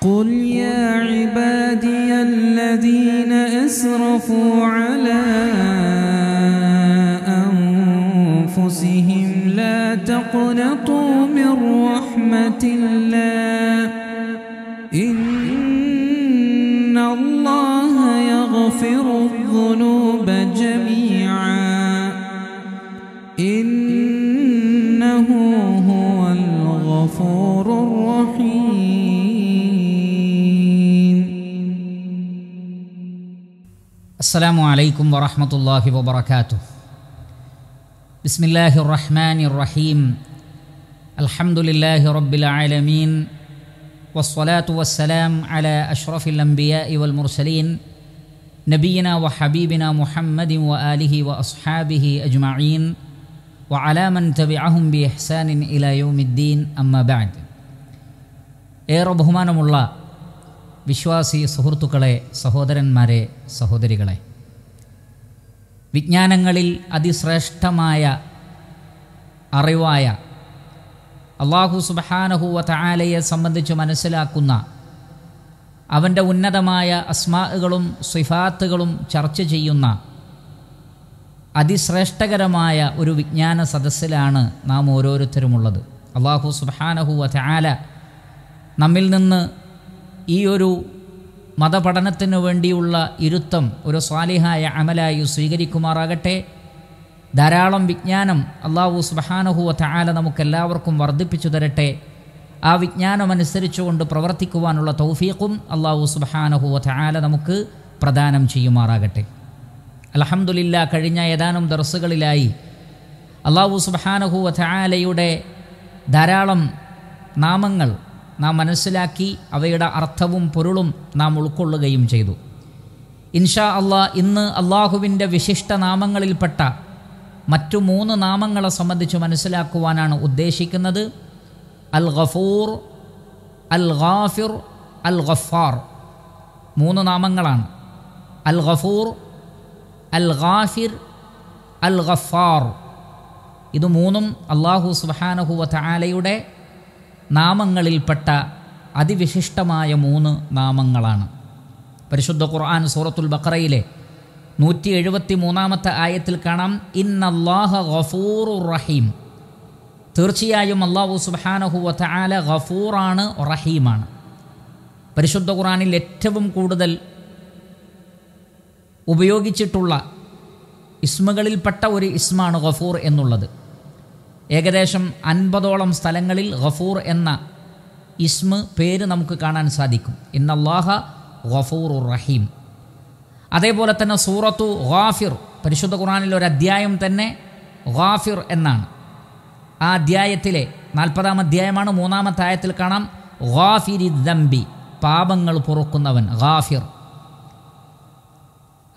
قل يا عبادي الذين أسرفوا على أنفسهم لا تقنطوا من رحمة الله السلام عليكم ورحمة الله وبركاته بسم الله الرحمن الرحيم الحمد لله رب العالمين والصلاة والسلام على أشرف الأنبياء والمرسلين نبينا وحبيبنا محمد وآله وأصحابه أجمعين وعلى من تبعهم بإحسان إلى يوم الدين أما بعد اي ഏറെ ബഹുമാനമുള്ള വിശ്വാസി സുഹൃത്തുക്കളെ സഹോദരന്മാരെ സഹോദരികളെ വിജ്ഞാനങ്ങളിൽ അതിശ്രേഷ്ഠമായ അറിവായ അള്ളാഹു സുബഹാനഹുവ താലയെ സംബന്ധിച്ച് മനസ്സിലാക്കുന്ന അവൻ്റെ ഉന്നതമായ അസ്മാകളും സിഫാത്തുകളും ചർച്ച ചെയ്യുന്ന അതിശ്രേഷ്ഠകരമായ ഒരു വിജ്ഞാന സദസ്സിലാണ് നാം ഓരോരുത്തരുമുള്ളത് അള്ളാഹു സുബാനഹു വല നമ്മിൽ നിന്ന് ഈ ഒരു മതപഠനത്തിനു വേണ്ടിയുള്ള ഇരുത്തം ഒരു സ്വാലിഹായ അമലായി സ്വീകരിക്കുമാറാകട്ടെ ധാരാളം വിജ്ഞാനം അള്ളാഹു സുബഹാനഹുവ താല നമുക്കെല്ലാവർക്കും വർദ്ധിപ്പിച്ചു തരട്ടെ ആ വിജ്ഞാനമനുസരിച്ചുകൊണ്ട് പ്രവർത്തിക്കുവാനുള്ള തൗഫീഖും അള്ളാഹു സുബഹാനഹുവ താല നമുക്ക് പ്രദാനം ചെയ്യുമാറാകട്ടെ അലഹമുല്ല കഴിഞ്ഞ ഏതാനും ദർസുകളിലായി അള്ളാഹു സുബഹാനഹുവ താലയുടെ ധാരാളം നാമങ്ങൾ നാം മനസ്സിലാക്കി അവയുടെ അർത്ഥവും പൊരുളും നാം ഉൾക്കൊള്ളുകയും ചെയ്തു ഇൻഷാ അള്ളാ ഇന്ന് അള്ളാഹുവിൻ്റെ വിശിഷ്ട നാമങ്ങളിൽപ്പെട്ട മറ്റു മൂന്ന് നാമങ്ങളെ സംബന്ധിച്ച് മനസ്സിലാക്കുവാനാണ് ഉദ്ദേശിക്കുന്നത് അൽ ഗഫൂർ അൽ ഗാഫിർ അൽ ഗഫാർ മൂന്ന് നാമങ്ങളാണ് അൽ ഗഫൂർ അൽ ഗാഫിർ അൽ ഗഫാർ ഇത് മൂന്നും അള്ളാഹു സുബാനഹുവ ആലയുടെ നാമങ്ങളിൽപ്പെട്ട അതിവിശിഷ്ടമായ മൂന്ന് നാമങ്ങളാണ് പരിശുദ്ധ ഖുർആൻ സൂറത്തുൽ ബക്കറയിലെ നൂറ്റി എഴുപത്തി മൂന്നാമത്തെ ആയത്തിൽ കാണാം ഇന്നല്ലാഹ ഗഫൂറു റഹീം തീർച്ചയായും അള്ളാഹു സുബാനഹു വാല ഗഫൂറാണ് റഹീമാണ് പരിശുദ്ധ ഖുറാനിൽ ഏറ്റവും കൂടുതൽ ഉപയോഗിച്ചിട്ടുള്ള ഇസ്മകളിൽപ്പെട്ട ഒരു ഇസ്മാണ് ഗഫൂർ എന്നുള്ളത് ഏകദേശം അൻപതോളം സ്ഥലങ്ങളിൽ ഗഫൂർ എന്ന ഇസ്മ പേര് നമുക്ക് കാണാൻ സാധിക്കും ഇന്നല്ലാഹ ഗഫൂർ റഹീം അതേപോലെ തന്നെ സൂറത്തു ഗാഫിർ പരിശുദ്ധ ഖുറാനിൽ ഒരു അധ്യായം തന്നെ ഗാഫിർ എന്നാണ് ആ അധ്യായത്തിലെ നാൽപ്പതാം അധ്യായമാണ് മൂന്നാമത്തെ ആയത്തിൽ കാണാം ഗാഫിരി ദമ്പി പാപങ്ങൾ പൊറുക്കുന്നവൻ ഗാഫിർ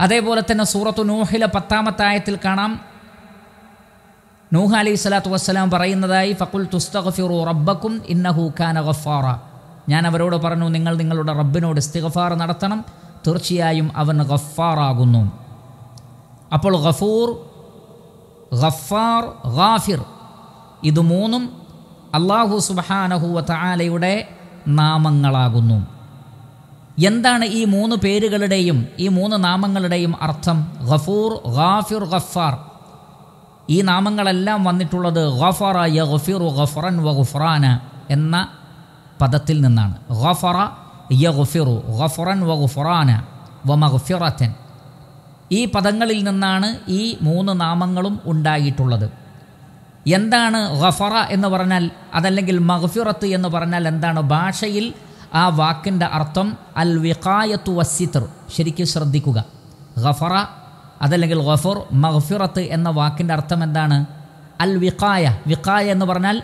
അതേപോലെ തന്നെ സൂറത്തു നൂഹിലെ പത്താമത്തെ ആയത്തിൽ കാണാം നൂഹ അലൈഹി സ്വലാത്തു വസ്സലാം പറയുന്നതായി ഫക്കുൽ തുസ്തഗഫിറു റബ്ബക്കും ഇന്നഹു ഖാന ഗഫാറ ഞാൻ അവരോട് പറഞ്ഞു നിങ്ങൾ നിങ്ങളുടെ റബ്ബിനോട് ഇസ്തിഗഫാർ നടത്തണം തീർച്ചയായും അവൻ ഗഫാറാകുന്നു അപ്പോൾ ഗഫൂർ ഗഫാർ ഗാഫിർ ഇത് മൂന്നും അള്ളാഹു സുബാനഹുവ താലയുടെ നാമങ്ങളാകുന്നു എന്താണ് ഈ മൂന്ന് പേരുകളുടെയും ഈ മൂന്ന് നാമങ്ങളുടെയും അർത്ഥം ഗഫൂർ ഗാഫിർ ഗഫാർ ഈ നാമങ്ങളെല്ലാം വന്നിട്ടുള്ളത് ഗഫറ യ ഗഫറൻ വ ഗുഫറാന എന്ന പദത്തിൽ നിന്നാണ് ഗഫറ യ ഗഫറൻ വ ഗുഫറാന വ മഗ്ഫിറത്തൻ ഈ പദങ്ങളിൽ നിന്നാണ് ഈ മൂന്ന് നാമങ്ങളും ഉണ്ടായിട്ടുള്ളത് എന്താണ് ഗഫറ എന്ന് പറഞ്ഞാൽ അതല്ലെങ്കിൽ മഗ്ഫിറത്ത് എന്ന് പറഞ്ഞാൽ എന്താണ് ഭാഷയിൽ ആ വാക്കിൻ്റെ അർത്ഥം അൽ വിഖായത്തു വസിത്തർ ശരിക്കും ശ്രദ്ധിക്കുക ഗഫറ അതല്ലെങ്കിൽ ഗഫുർ മഹ്ഫിറത്ത് എന്ന വാക്കിൻ്റെ അർത്ഥം എന്താണ് അൽ വിക്കായ വിക്കായ എന്ന് പറഞ്ഞാൽ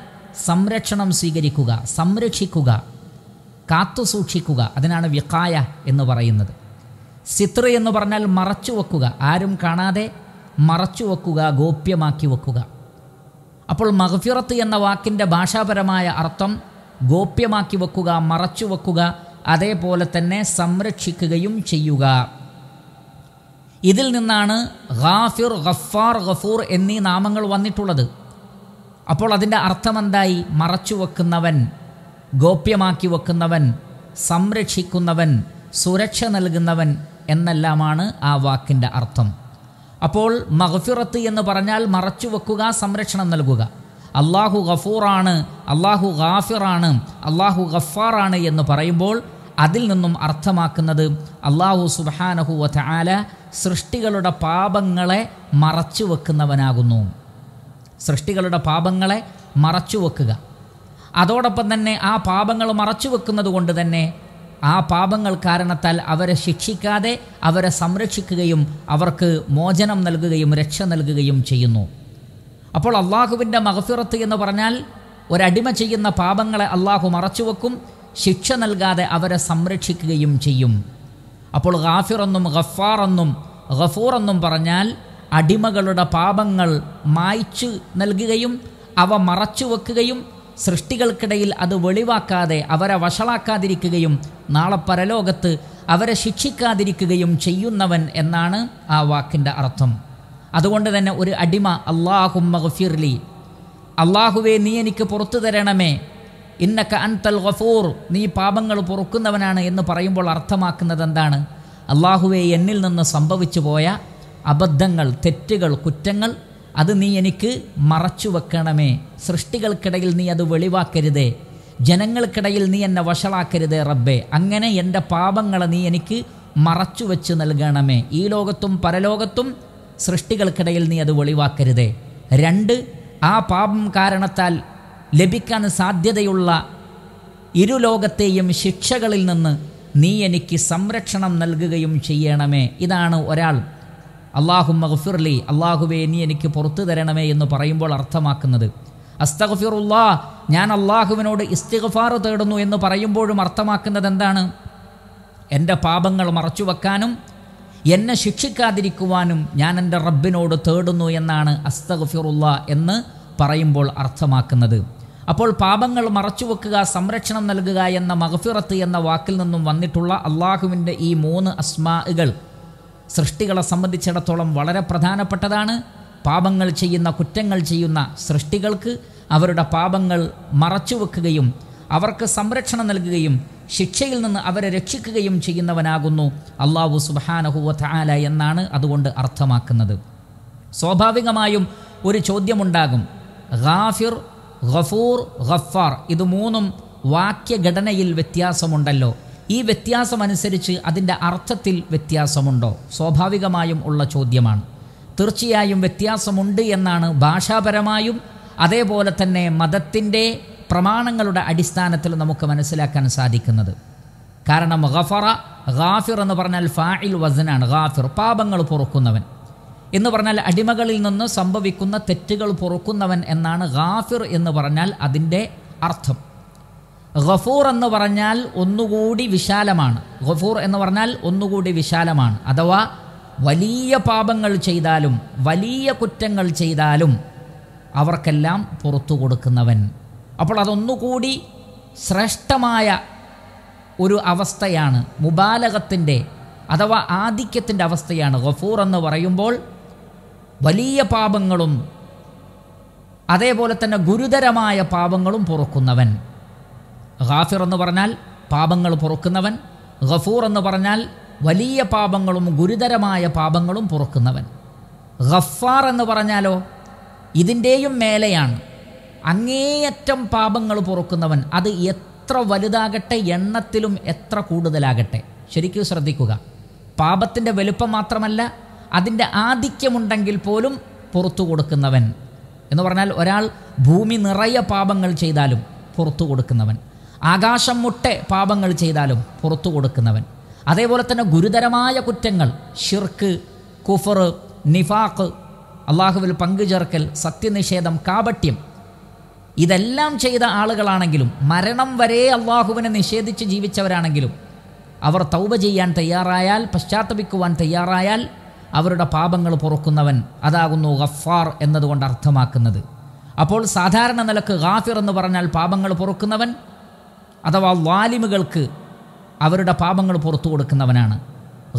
സംരക്ഷണം സ്വീകരിക്കുക സംരക്ഷിക്കുക കാത്തു സൂക്ഷിക്കുക അതിനാണ് വിക്കായ എന്ന് പറയുന്നത് സിത്ര എന്ന് പറഞ്ഞാൽ മറച്ചു വെക്കുക ആരും കാണാതെ മറച്ചു വെക്കുക ഗോപ്യമാക്കി വെക്കുക അപ്പോൾ മഹഫിറത്ത് എന്ന വാക്കിൻ്റെ ഭാഷാപരമായ അർത്ഥം ഗോപ്യമാക്കി വെക്കുക മറച്ചു വെക്കുക അതേപോലെ തന്നെ സംരക്ഷിക്കുകയും ചെയ്യുക ഇതിൽ നിന്നാണ് ഗാഫിർ ഗഫാർ ഗഫൂർ എന്നീ നാമങ്ങൾ വന്നിട്ടുള്ളത് അപ്പോൾ അതിൻ്റെ അർത്ഥമെന്തായി മറച്ചു വെക്കുന്നവൻ ഗോപ്യമാക്കി വെക്കുന്നവൻ സംരക്ഷിക്കുന്നവൻ സുരക്ഷ നൽകുന്നവൻ എന്നെല്ലാമാണ് ആ വാക്കിൻ്റെ അർത്ഥം അപ്പോൾ മഹഫിറത്ത് എന്ന് പറഞ്ഞാൽ മറച്ചു വെക്കുക സംരക്ഷണം നൽകുക അള്ളാഹു ഗഫൂറാണ് അള്ളാഹു ഗാഫിറാണ് അള്ളാഹു ഗഫാറാണ് എന്ന് പറയുമ്പോൾ അതിൽ നിന്നും അർത്ഥമാക്കുന്നത് അള്ളാഹു സുബാനഹു വ ആല സൃഷ്ടികളുടെ പാപങ്ങളെ മറച്ചു വെക്കുന്നവനാകുന്നു സൃഷ്ടികളുടെ പാപങ്ങളെ മറച്ചു വെക്കുക അതോടൊപ്പം തന്നെ ആ പാപങ്ങൾ മറച്ചു വെക്കുന്നത് കൊണ്ട് തന്നെ ആ പാപങ്ങൾ കാരണത്താൽ അവരെ ശിക്ഷിക്കാതെ അവരെ സംരക്ഷിക്കുകയും അവർക്ക് മോചനം നൽകുകയും രക്ഷ നൽകുകയും ചെയ്യുന്നു അപ്പോൾ അള്ളാഹുവിൻ്റെ മഹഫിറത്ത് എന്ന് പറഞ്ഞാൽ ഒരടിമ ചെയ്യുന്ന പാപങ്ങളെ അള്ളാഹു വെക്കും ശിക്ഷ നൽകാതെ അവരെ സംരക്ഷിക്കുകയും ചെയ്യും അപ്പോൾ ഗാഫിർ എന്നും ഖഫാർ എന്നും ഖഫൂർ എന്നും പറഞ്ഞാൽ അടിമകളുടെ പാപങ്ങൾ മായ്ച്ചു നൽകുകയും അവ മറച്ചു വെക്കുകയും സൃഷ്ടികൾക്കിടയിൽ അത് വെളിവാക്കാതെ അവരെ വഷളാക്കാതിരിക്കുകയും നാളെ പരലോകത്ത് അവരെ ശിക്ഷിക്കാതിരിക്കുകയും ചെയ്യുന്നവൻ എന്നാണ് ആ വാക്കിൻ്റെ അർത്ഥം അതുകൊണ്ട് തന്നെ ഒരു അടിമ അള്ളാഹു മഹഫിർലി അള്ളാഹുവെ നീ എനിക്ക് പുറത്തു തരണമേ ഇന്നക്ക അൻതൽ ഗഫൂർ നീ പാപങ്ങൾ പൊറുക്കുന്നവനാണ് എന്ന് പറയുമ്പോൾ അർത്ഥമാക്കുന്നത് എന്താണ് അള്ളാഹുവെ എന്നിൽ നിന്ന് സംഭവിച്ചു പോയ അബദ്ധങ്ങൾ തെറ്റുകൾ കുറ്റങ്ങൾ അത് നീ എനിക്ക് മറച്ചു വെക്കണമേ സൃഷ്ടികൾക്കിടയിൽ നീ അത് വെളിവാക്കരുതേ ജനങ്ങൾക്കിടയിൽ നീ എന്നെ വഷളാക്കരുതേ റബ്ബേ അങ്ങനെ എൻ്റെ പാപങ്ങളെ നീ എനിക്ക് മറച്ചു വെച്ച് നൽകണമേ ഈ ലോകത്തും പരലോകത്തും സൃഷ്ടികൾക്കിടയിൽ നീ അത് വെളിവാക്കരുതേ രണ്ട് ആ പാപം കാരണത്താൽ ലഭിക്കാൻ സാധ്യതയുള്ള ഇരുലോകത്തെയും ശിക്ഷകളിൽ നിന്ന് നീ എനിക്ക് സംരക്ഷണം നൽകുകയും ചെയ്യണമേ ഇതാണ് ഒരാൾ അള്ളാഹു മഹ്ഫിർലി അള്ളാഹുവെ നീ എനിക്ക് പുറത്തു തരണമേ എന്ന് പറയുമ്പോൾ അർത്ഥമാക്കുന്നത് അസ്തഗ്ഫിറുല്ലാ ഞാൻ അള്ളാഹുവിനോട് ഇസ്തിഗ്ഫാർ തേടുന്നു എന്ന് പറയുമ്പോഴും അർത്ഥമാക്കുന്നത് എന്താണ് എൻ്റെ പാപങ്ങൾ മറച്ചു വെക്കാനും എന്നെ ശിക്ഷിക്കാതിരിക്കുവാനും ഞാൻ എൻ്റെ റബ്ബിനോട് തേടുന്നു എന്നാണ് അസ്തഗ്ഫിറുല്ലാ എന്ന് പറയുമ്പോൾ അർത്ഥമാക്കുന്നത് അപ്പോൾ പാപങ്ങൾ മറച്ചുവെക്കുക സംരക്ഷണം നൽകുക എന്ന മഹഫിറത്ത് എന്ന വാക്കിൽ നിന്നും വന്നിട്ടുള്ള അള്ളാഹുവിൻ്റെ ഈ മൂന്ന് അസ്മാകൾ സൃഷ്ടികളെ സംബന്ധിച്ചിടത്തോളം വളരെ പ്രധാനപ്പെട്ടതാണ് പാപങ്ങൾ ചെയ്യുന്ന കുറ്റങ്ങൾ ചെയ്യുന്ന സൃഷ്ടികൾക്ക് അവരുടെ പാപങ്ങൾ മറച്ചുവെക്കുകയും അവർക്ക് സംരക്ഷണം നൽകുകയും ശിക്ഷയിൽ നിന്ന് അവരെ രക്ഷിക്കുകയും ചെയ്യുന്നവനാകുന്നു അള്ളാഹു സുബാനഹുവ താല എന്നാണ് അതുകൊണ്ട് അർത്ഥമാക്കുന്നത് സ്വാഭാവികമായും ഒരു ചോദ്യമുണ്ടാകും ഗാഫിർ ഖഫൂർ ഖഫാർ ഇത് മൂന്നും വാക്യഘടനയിൽ വ്യത്യാസമുണ്ടല്ലോ ഈ വ്യത്യാസമനുസരിച്ച് അതിൻ്റെ അർത്ഥത്തിൽ വ്യത്യാസമുണ്ടോ സ്വാഭാവികമായും ഉള്ള ചോദ്യമാണ് തീർച്ചയായും വ്യത്യാസമുണ്ട് എന്നാണ് ഭാഷാപരമായും അതേപോലെ തന്നെ മതത്തിൻ്റെ പ്രമാണങ്ങളുടെ അടിസ്ഥാനത്തിൽ നമുക്ക് മനസ്സിലാക്കാൻ സാധിക്കുന്നത് കാരണം ഖഫറ ഖാഫിർ എന്ന് പറഞ്ഞാൽ ഫായിൽ വസനാണ് ഖാഫിർ പാപങ്ങൾ പൊറുക്കുന്നവൻ എന്ന് പറഞ്ഞാൽ അടിമകളിൽ നിന്ന് സംഭവിക്കുന്ന തെറ്റുകൾ പൊറുക്കുന്നവൻ എന്നാണ് ഗാഫിർ എന്ന് പറഞ്ഞാൽ അതിൻ്റെ അർത്ഥം ഗഫൂർ എന്ന് പറഞ്ഞാൽ ഒന്നുകൂടി വിശാലമാണ് ഗഫൂർ എന്ന് പറഞ്ഞാൽ ഒന്നുകൂടി വിശാലമാണ് അഥവാ വലിയ പാപങ്ങൾ ചെയ്താലും വലിയ കുറ്റങ്ങൾ ചെയ്താലും അവർക്കെല്ലാം പുറത്തു കൊടുക്കുന്നവൻ അപ്പോൾ അതൊന്നുകൂടി ശ്രേഷ്ഠമായ ഒരു അവസ്ഥയാണ് മുബാലകത്തിൻ്റെ അഥവാ ആധിക്യത്തിൻ്റെ അവസ്ഥയാണ് ഗഫൂർ എന്ന് പറയുമ്പോൾ വലിയ പാപങ്ങളും അതേപോലെ തന്നെ ഗുരുതരമായ പാപങ്ങളും പൊറുക്കുന്നവൻ ഗാഫിർ എന്ന് പറഞ്ഞാൽ പാപങ്ങൾ പൊറുക്കുന്നവൻ ഗഫൂർ എന്ന് പറഞ്ഞാൽ വലിയ പാപങ്ങളും ഗുരുതരമായ പാപങ്ങളും പൊറുക്കുന്നവൻ ഗഫാർ എന്ന് പറഞ്ഞാലോ ഇതിൻ്റെയും മേലെയാണ് അങ്ങേയറ്റം പാപങ്ങൾ പൊറുക്കുന്നവൻ അത് എത്ര വലുതാകട്ടെ എണ്ണത്തിലും എത്ര കൂടുതലാകട്ടെ ശരിക്കും ശ്രദ്ധിക്കുക പാപത്തിൻ്റെ വലുപ്പം മാത്രമല്ല അതിൻ്റെ ആധിക്യമുണ്ടെങ്കിൽ പോലും പുറത്തു കൊടുക്കുന്നവൻ എന്ന് പറഞ്ഞാൽ ഒരാൾ ഭൂമി നിറയെ പാപങ്ങൾ ചെയ്താലും പുറത്തു കൊടുക്കുന്നവൻ ആകാശം മുട്ടെ പാപങ്ങൾ ചെയ്താലും പുറത്തു കൊടുക്കുന്നവൻ അതേപോലെ തന്നെ ഗുരുതരമായ കുറ്റങ്ങൾ ഷിർക്ക് കുഫർ നിഫാഖ് അള്ളാഹുവിൽ പങ്കുചേർക്കൽ സത്യനിഷേധം കാപട്യം ഇതെല്ലാം ചെയ്ത ആളുകളാണെങ്കിലും മരണം വരെ അള്ളാഹുവിനെ നിഷേധിച്ച് ജീവിച്ചവരാണെങ്കിലും അവർ തൗബ ചെയ്യാൻ തയ്യാറായാൽ പശ്ചാത്തപിക്കുവാൻ തയ്യാറായാൽ അവരുടെ പാപങ്ങൾ പൊറുക്കുന്നവൻ അതാകുന്നു ഗഫാർ എന്നതുകൊണ്ട് അർത്ഥമാക്കുന്നത് അപ്പോൾ സാധാരണ നിലക്ക് ഗാഫിർ എന്ന് പറഞ്ഞാൽ പാപങ്ങൾ പൊറുക്കുന്നവൻ അഥവാ വാലിമുകൾക്ക് അവരുടെ പാപങ്ങൾ പുറത്തു കൊടുക്കുന്നവനാണ്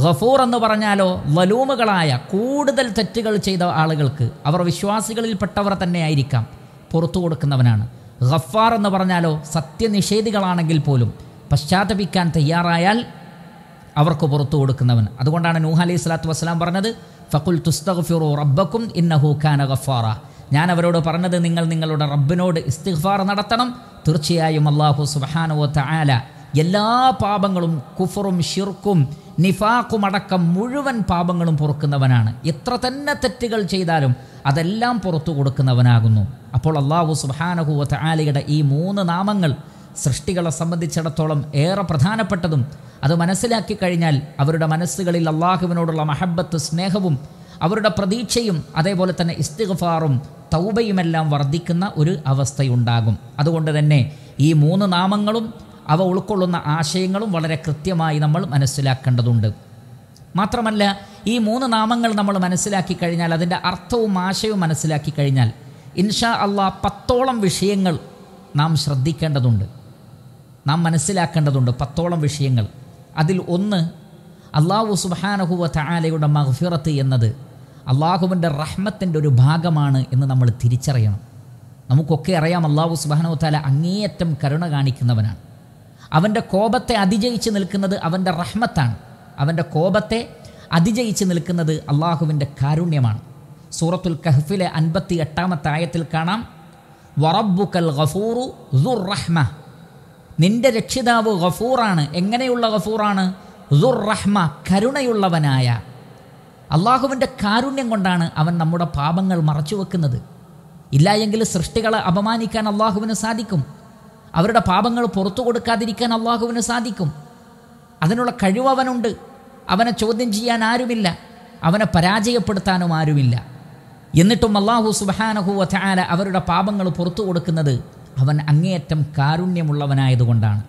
ഗഫൂർ എന്ന് പറഞ്ഞാലോ വലൂമുകളായ കൂടുതൽ തെറ്റുകൾ ചെയ്ത ആളുകൾക്ക് അവർ വിശ്വാസികളിൽപ്പെട്ടവർ തന്നെ ആയിരിക്കാം പുറത്തു കൊടുക്കുന്നവനാണ് ഗഫാർ എന്ന് പറഞ്ഞാലോ സത്യനിഷേധികളാണെങ്കിൽ പോലും പശ്ചാത്തപിക്കാൻ തയ്യാറായാൽ അവർക്ക് പുറത്തു കൊടുക്കുന്നവൻ അതുകൊണ്ടാണ് നൂഹ അലൈഹി സ്വലാത്തു വസ്സലാം പറഞ്ഞത് ഫക്കുൽ തുസ്തഗ്ഫിറു റബ്ബക്കും ഇന്നഹു ഖാന ഗഫാറ ഞാൻ അവരോട് പറഞ്ഞത് നിങ്ങൾ നിങ്ങളുടെ റബ്ബിനോട് ഇസ്തിഗ്ഫാർ നടത്തണം തീർച്ചയായും അള്ളാഹു സുബാനുവ തആല എല്ലാ പാപങ്ങളും കുഫറും ഷിർക്കും നിഫാക്കും അടക്കം മുഴുവൻ പാപങ്ങളും പുറക്കുന്നവനാണ് എത്ര തന്നെ തെറ്റുകൾ ചെയ്താലും അതെല്ലാം പുറത്തു കൊടുക്കുന്നവനാകുന്നു അപ്പോൾ അള്ളാഹു സുബാനഹുവ തആലയുടെ ഈ മൂന്ന് നാമങ്ങൾ സൃഷ്ടികളെ സംബന്ധിച്ചിടത്തോളം ഏറെ പ്രധാനപ്പെട്ടതും അത് മനസ്സിലാക്കി കഴിഞ്ഞാൽ അവരുടെ മനസ്സുകളിൽ അള്ളാഹുവിനോടുള്ള മഹബത്ത് സ്നേഹവും അവരുടെ പ്രതീക്ഷയും അതേപോലെ തന്നെ ഇസ്തിഗ്ഫാറും തൗബയുമെല്ലാം വർദ്ധിക്കുന്ന ഒരു അവസ്ഥയുണ്ടാകും അതുകൊണ്ട് തന്നെ ഈ മൂന്ന് നാമങ്ങളും അവ ഉൾക്കൊള്ളുന്ന ആശയങ്ങളും വളരെ കൃത്യമായി നമ്മൾ മനസ്സിലാക്കേണ്ടതുണ്ട് മാത്രമല്ല ഈ മൂന്ന് നാമങ്ങൾ നമ്മൾ മനസ്സിലാക്കി കഴിഞ്ഞാൽ അതിൻ്റെ അർത്ഥവും ആശയവും മനസ്സിലാക്കി കഴിഞ്ഞാൽ ഇൻഷാ അള്ളാഹ് പത്തോളം വിഷയങ്ങൾ നാം ശ്രദ്ധിക്കേണ്ടതുണ്ട് നാം മനസ്സിലാക്കേണ്ടതുണ്ട് പത്തോളം വിഷയങ്ങൾ അതിൽ ഒന്ന് അള്ളാഹു സുബാനഹുവ താലയുടെ മഹ്ഫിറത്ത് എന്നത് അള്ളാഹുവിൻ്റെ റഹ്മത്തിൻ്റെ ഒരു ഭാഗമാണ് എന്ന് നമ്മൾ തിരിച്ചറിയണം നമുക്കൊക്കെ അറിയാം അള്ളാഹു സുബാനഹു താല അങ്ങേയറ്റം കരുണ കാണിക്കുന്നവനാണ് അവൻ്റെ കോപത്തെ അതിജയിച്ച് നിൽക്കുന്നത് അവൻ്റെ റഹ്മത്താണ് അവൻ്റെ കോപത്തെ അതിജയിച്ച് നിൽക്കുന്നത് അള്ളാഹുവിൻ്റെ കാരുണ്യമാണ് സൂറത്തുൽ കഹ്ഫിലെ അൻപത്തി എട്ടാമത്തെ ആയത്തിൽ കാണാം വറബുക്കൽ ഗഫൂറു റഹ്മ നിന്റെ രക്ഷിതാവ് ഗഫൂറാണ് എങ്ങനെയുള്ള ഗഫൂറാണ് ദുർ റഹ്മ കരുണയുള്ളവനായ അള്ളാഹുവിൻ്റെ കാരുണ്യം കൊണ്ടാണ് അവൻ നമ്മുടെ പാപങ്ങൾ മറച്ചു വെക്കുന്നത് ഇല്ല എങ്കിൽ സൃഷ്ടികളെ അപമാനിക്കാൻ അള്ളാഹുവിന് സാധിക്കും അവരുടെ പാപങ്ങൾ പുറത്തു കൊടുക്കാതിരിക്കാൻ അള്ളാഹുവിന് സാധിക്കും അതിനുള്ള കഴിവ് അവനുണ്ട് അവനെ ചോദ്യം ചെയ്യാൻ ആരുമില്ല അവനെ പരാജയപ്പെടുത്താനും ആരുമില്ല എന്നിട്ടും അള്ളാഹു സുബാനഹു വധാല അവരുടെ പാപങ്ങൾ പുറത്തു കൊടുക്കുന്നത് അവൻ അങ്ങേയറ്റം കാരുണ്യമുള്ളവനായതുകൊണ്ടാണ്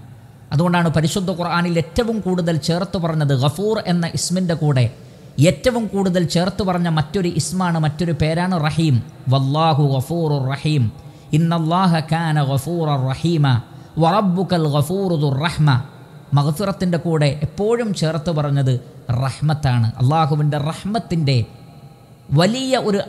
അതുകൊണ്ടാണ് പരിശുദ്ധ ഖുർആാനിൽ ഏറ്റവും കൂടുതൽ ചേർത്ത് പറഞ്ഞത് ഗഫൂർ എന്ന ഇസ്മിൻ്റെ കൂടെ ഏറ്റവും കൂടുതൽ ചേർത്ത് പറഞ്ഞ മറ്റൊരു ഇസ്മാണ് മറ്റൊരു പേരാണ് റഹീം വല്ലാഹു ഗഫൂർ റഹീം ഇന്നല്ലാഹ കാന ഗഫൂർ റഹീമ വറബുക്കൽ ഗഫൂറുദുർ റഹ്മ മഹഫിറത്തിൻ്റെ കൂടെ എപ്പോഴും ചേർത്ത് പറഞ്ഞത് റഹ്മത്താണ് അള്ളാഹുവിൻ്റെ റഹ്മത്തിൻ്റെ വലിയ ഒരു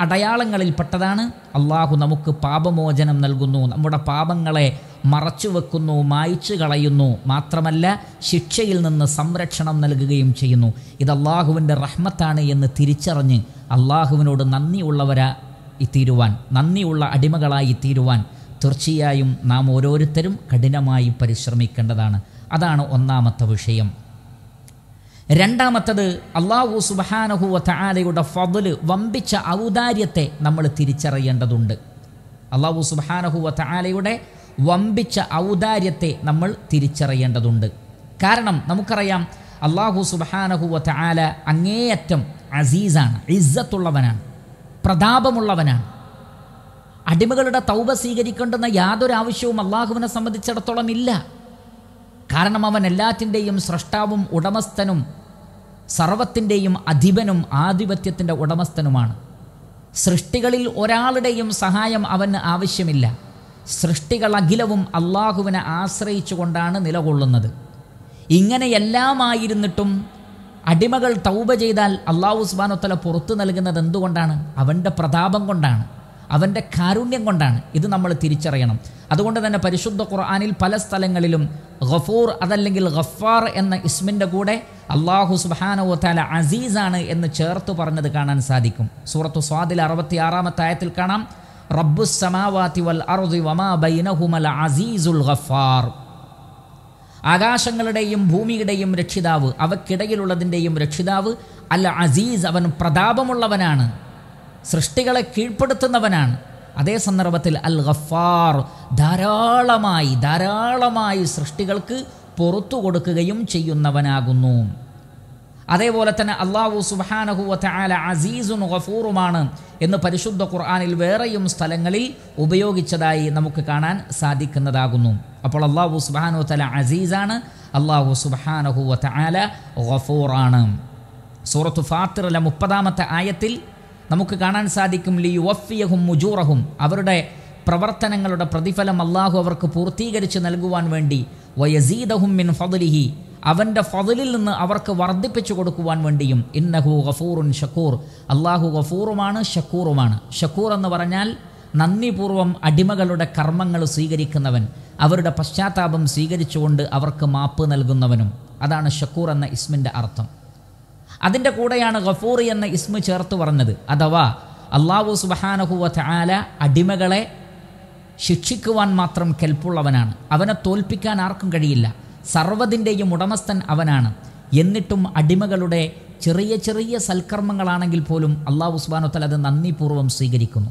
പെട്ടതാണ് അള്ളാഹു നമുക്ക് പാപമോചനം നൽകുന്നു നമ്മുടെ പാപങ്ങളെ മറച്ചു വെക്കുന്നു മായ്ച്ചു കളയുന്നു മാത്രമല്ല ശിക്ഷയിൽ നിന്ന് സംരക്ഷണം നൽകുകയും ചെയ്യുന്നു ഇത് അള്ളാഹുവിൻ്റെ റഹ്മത്താണ് എന്ന് തിരിച്ചറിഞ്ഞ് അള്ളാഹുവിനോട് നന്ദിയുള്ളവരാ തീരുവാൻ നന്ദിയുള്ള അടിമകളായി തീരുവാൻ തീർച്ചയായും നാം ഓരോരുത്തരും കഠിനമായി പരിശ്രമിക്കേണ്ടതാണ് അതാണ് ഒന്നാമത്തെ വിഷയം രണ്ടാമത്തത് അള്ളാഹു സുബഹാനഹുവ താലയുടെ ഫതില് വമ്പിച്ച ഔദാര്യത്തെ നമ്മൾ തിരിച്ചറിയേണ്ടതുണ്ട് അള്ളാഹു സുബഹാനഹുവ താലയുടെ വമ്പിച്ച ഔദാര്യത്തെ നമ്മൾ തിരിച്ചറിയേണ്ടതുണ്ട് കാരണം നമുക്കറിയാം അള്ളാഹു സുബഹാനഹുവ താല അങ്ങേയറ്റം അസീസാണ് ഇസ്സത്തുള്ളവനാണ് പ്രതാപമുള്ളവനാണ് അടിമകളുടെ തൗബ സ്വീകരിക്കേണ്ടുന്ന യാതൊരു ആവശ്യവും അള്ളാഹുവിനെ സംബന്ധിച്ചിടത്തോളം ഇല്ല കാരണം അവൻ എല്ലാറ്റിൻ്റെയും സ്രഷ്ടാവും ഉടമസ്ഥനും സർവത്തിൻ്റെയും അധിപനും ആധിപത്യത്തിൻ്റെ ഉടമസ്ഥനുമാണ് സൃഷ്ടികളിൽ ഒരാളുടെയും സഹായം അവന് ആവശ്യമില്ല സൃഷ്ടികൾ അഖിലവും അള്ളാഹുവിനെ ആശ്രയിച്ചുകൊണ്ടാണ് നിലകൊള്ളുന്നത് ഇങ്ങനെയെല്ലാമായിരുന്നിട്ടും അടിമകൾ തൗബ ചെയ്താൽ അള്ളാഹു സുബാനോത്തല പുറത്തു നൽകുന്നത് എന്തുകൊണ്ടാണ് അവൻ്റെ പ്രതാപം കൊണ്ടാണ് അവൻ്റെ കാരുണ്യം കൊണ്ടാണ് ഇത് നമ്മൾ തിരിച്ചറിയണം അതുകൊണ്ട് തന്നെ പരിശുദ്ധ ഖുർആാനിൽ പല സ്ഥലങ്ങളിലും ഗഫൂർ അതല്ലെങ്കിൽ ഗഫാർ എന്ന ഇസ്മിൻ്റെ കൂടെ അള്ളാഹു സുബാനോത്താല അസീസാണ് എന്ന് ചേർത്ത് പറഞ്ഞത് കാണാൻ സാധിക്കും സൂറത്തു സ്വാദിൽ അറുപത്തി ആറാമത്തെ ആയത്തിൽ കാണാം റബ്ബു സമാവാത്തി വൽ അറുദി വമാ ബൈനഹുമൽ അസീസുൽ ഗഫാർ ആകാശങ്ങളുടെയും ഭൂമിയുടെയും രക്ഷിതാവ് അവക്കിടയിലുള്ളതിൻ്റെയും രക്ഷിതാവ് അൽ അസീസ് അവൻ പ്രതാപമുള്ളവനാണ് സൃഷ്ടികളെ കീഴ്പ്പെടുത്തുന്നവനാണ് അതേ സന്ദർഭത്തിൽ അൽ ഗഫാർ ധാരാളമായി ധാരാളമായി സൃഷ്ടികൾക്ക് പുറത്തു കൊടുക്കുകയും ചെയ്യുന്നവനാകുന്നു അതേപോലെ തന്നെ അള്ളാഹു സുബാനഹുവത്ത ആല അസീസുൻ ഗഫൂറുമാണ് എന്ന് പരിശുദ്ധ ഖുർആാനിൽ വേറെയും സ്ഥലങ്ങളിൽ ഉപയോഗിച്ചതായി നമുക്ക് കാണാൻ സാധിക്കുന്നതാകുന്നു അപ്പോൾ അള്ളാഹു സുബാനു തല അസീസാണ് അള്ളാഹു സുബാനഹുവത്ത ആല ഗഫൂറാണ് സൂറത്ത് ഫാത്തിറിലെ മുപ്പതാമത്തെ ആയത്തിൽ നമുക്ക് കാണാൻ സാധിക്കും ലി വഫിയഹും മുജൂറഹും അവരുടെ പ്രവർത്തനങ്ങളുടെ പ്രതിഫലം അള്ളാഹു അവർക്ക് പൂർത്തീകരിച്ച് നൽകുവാൻ വേണ്ടി മിൻ ഫതലിഹി അവൻ്റെ ഫതിലിൽ നിന്ന് അവർക്ക് വർദ്ധിപ്പിച്ചു കൊടുക്കുവാൻ വേണ്ടിയും ഇന്നഹു ഗഫൂറുൻ ഷക്കൂർ അള്ളാഹു ഗഫൂറുമാണ് ഷക്കൂറുമാണ് ഷക്കൂർ എന്ന് പറഞ്ഞാൽ നന്ദിപൂർവ്വം അടിമകളുടെ കർമ്മങ്ങൾ സ്വീകരിക്കുന്നവൻ അവരുടെ പശ്ചാത്താപം സ്വീകരിച്ചുകൊണ്ട് അവർക്ക് മാപ്പ് നൽകുന്നവനും അതാണ് ഷക്കൂർ എന്ന ഇസ്മിൻ്റെ അർത്ഥം അതിൻ്റെ കൂടെയാണ് ഗഫൂറി എന്ന ഇസ്മു ചേർത്ത് പറഞ്ഞത് അഥവാ അള്ളാഹു സുബഹാനഹുവ ആല അടിമകളെ ശിക്ഷിക്കുവാൻ മാത്രം കെൽപ്പുള്ളവനാണ് അവനെ തോൽപ്പിക്കാൻ ആർക്കും കഴിയില്ല സർവ്വതിൻ്റെയും ഉടമസ്ഥൻ അവനാണ് എന്നിട്ടും അടിമകളുടെ ചെറിയ ചെറിയ സൽക്കർമ്മങ്ങളാണെങ്കിൽ പോലും അള്ളാഹു ഉസ്ബാനോത്തൽ അത് നന്ദിപൂർവ്വം സ്വീകരിക്കുന്നു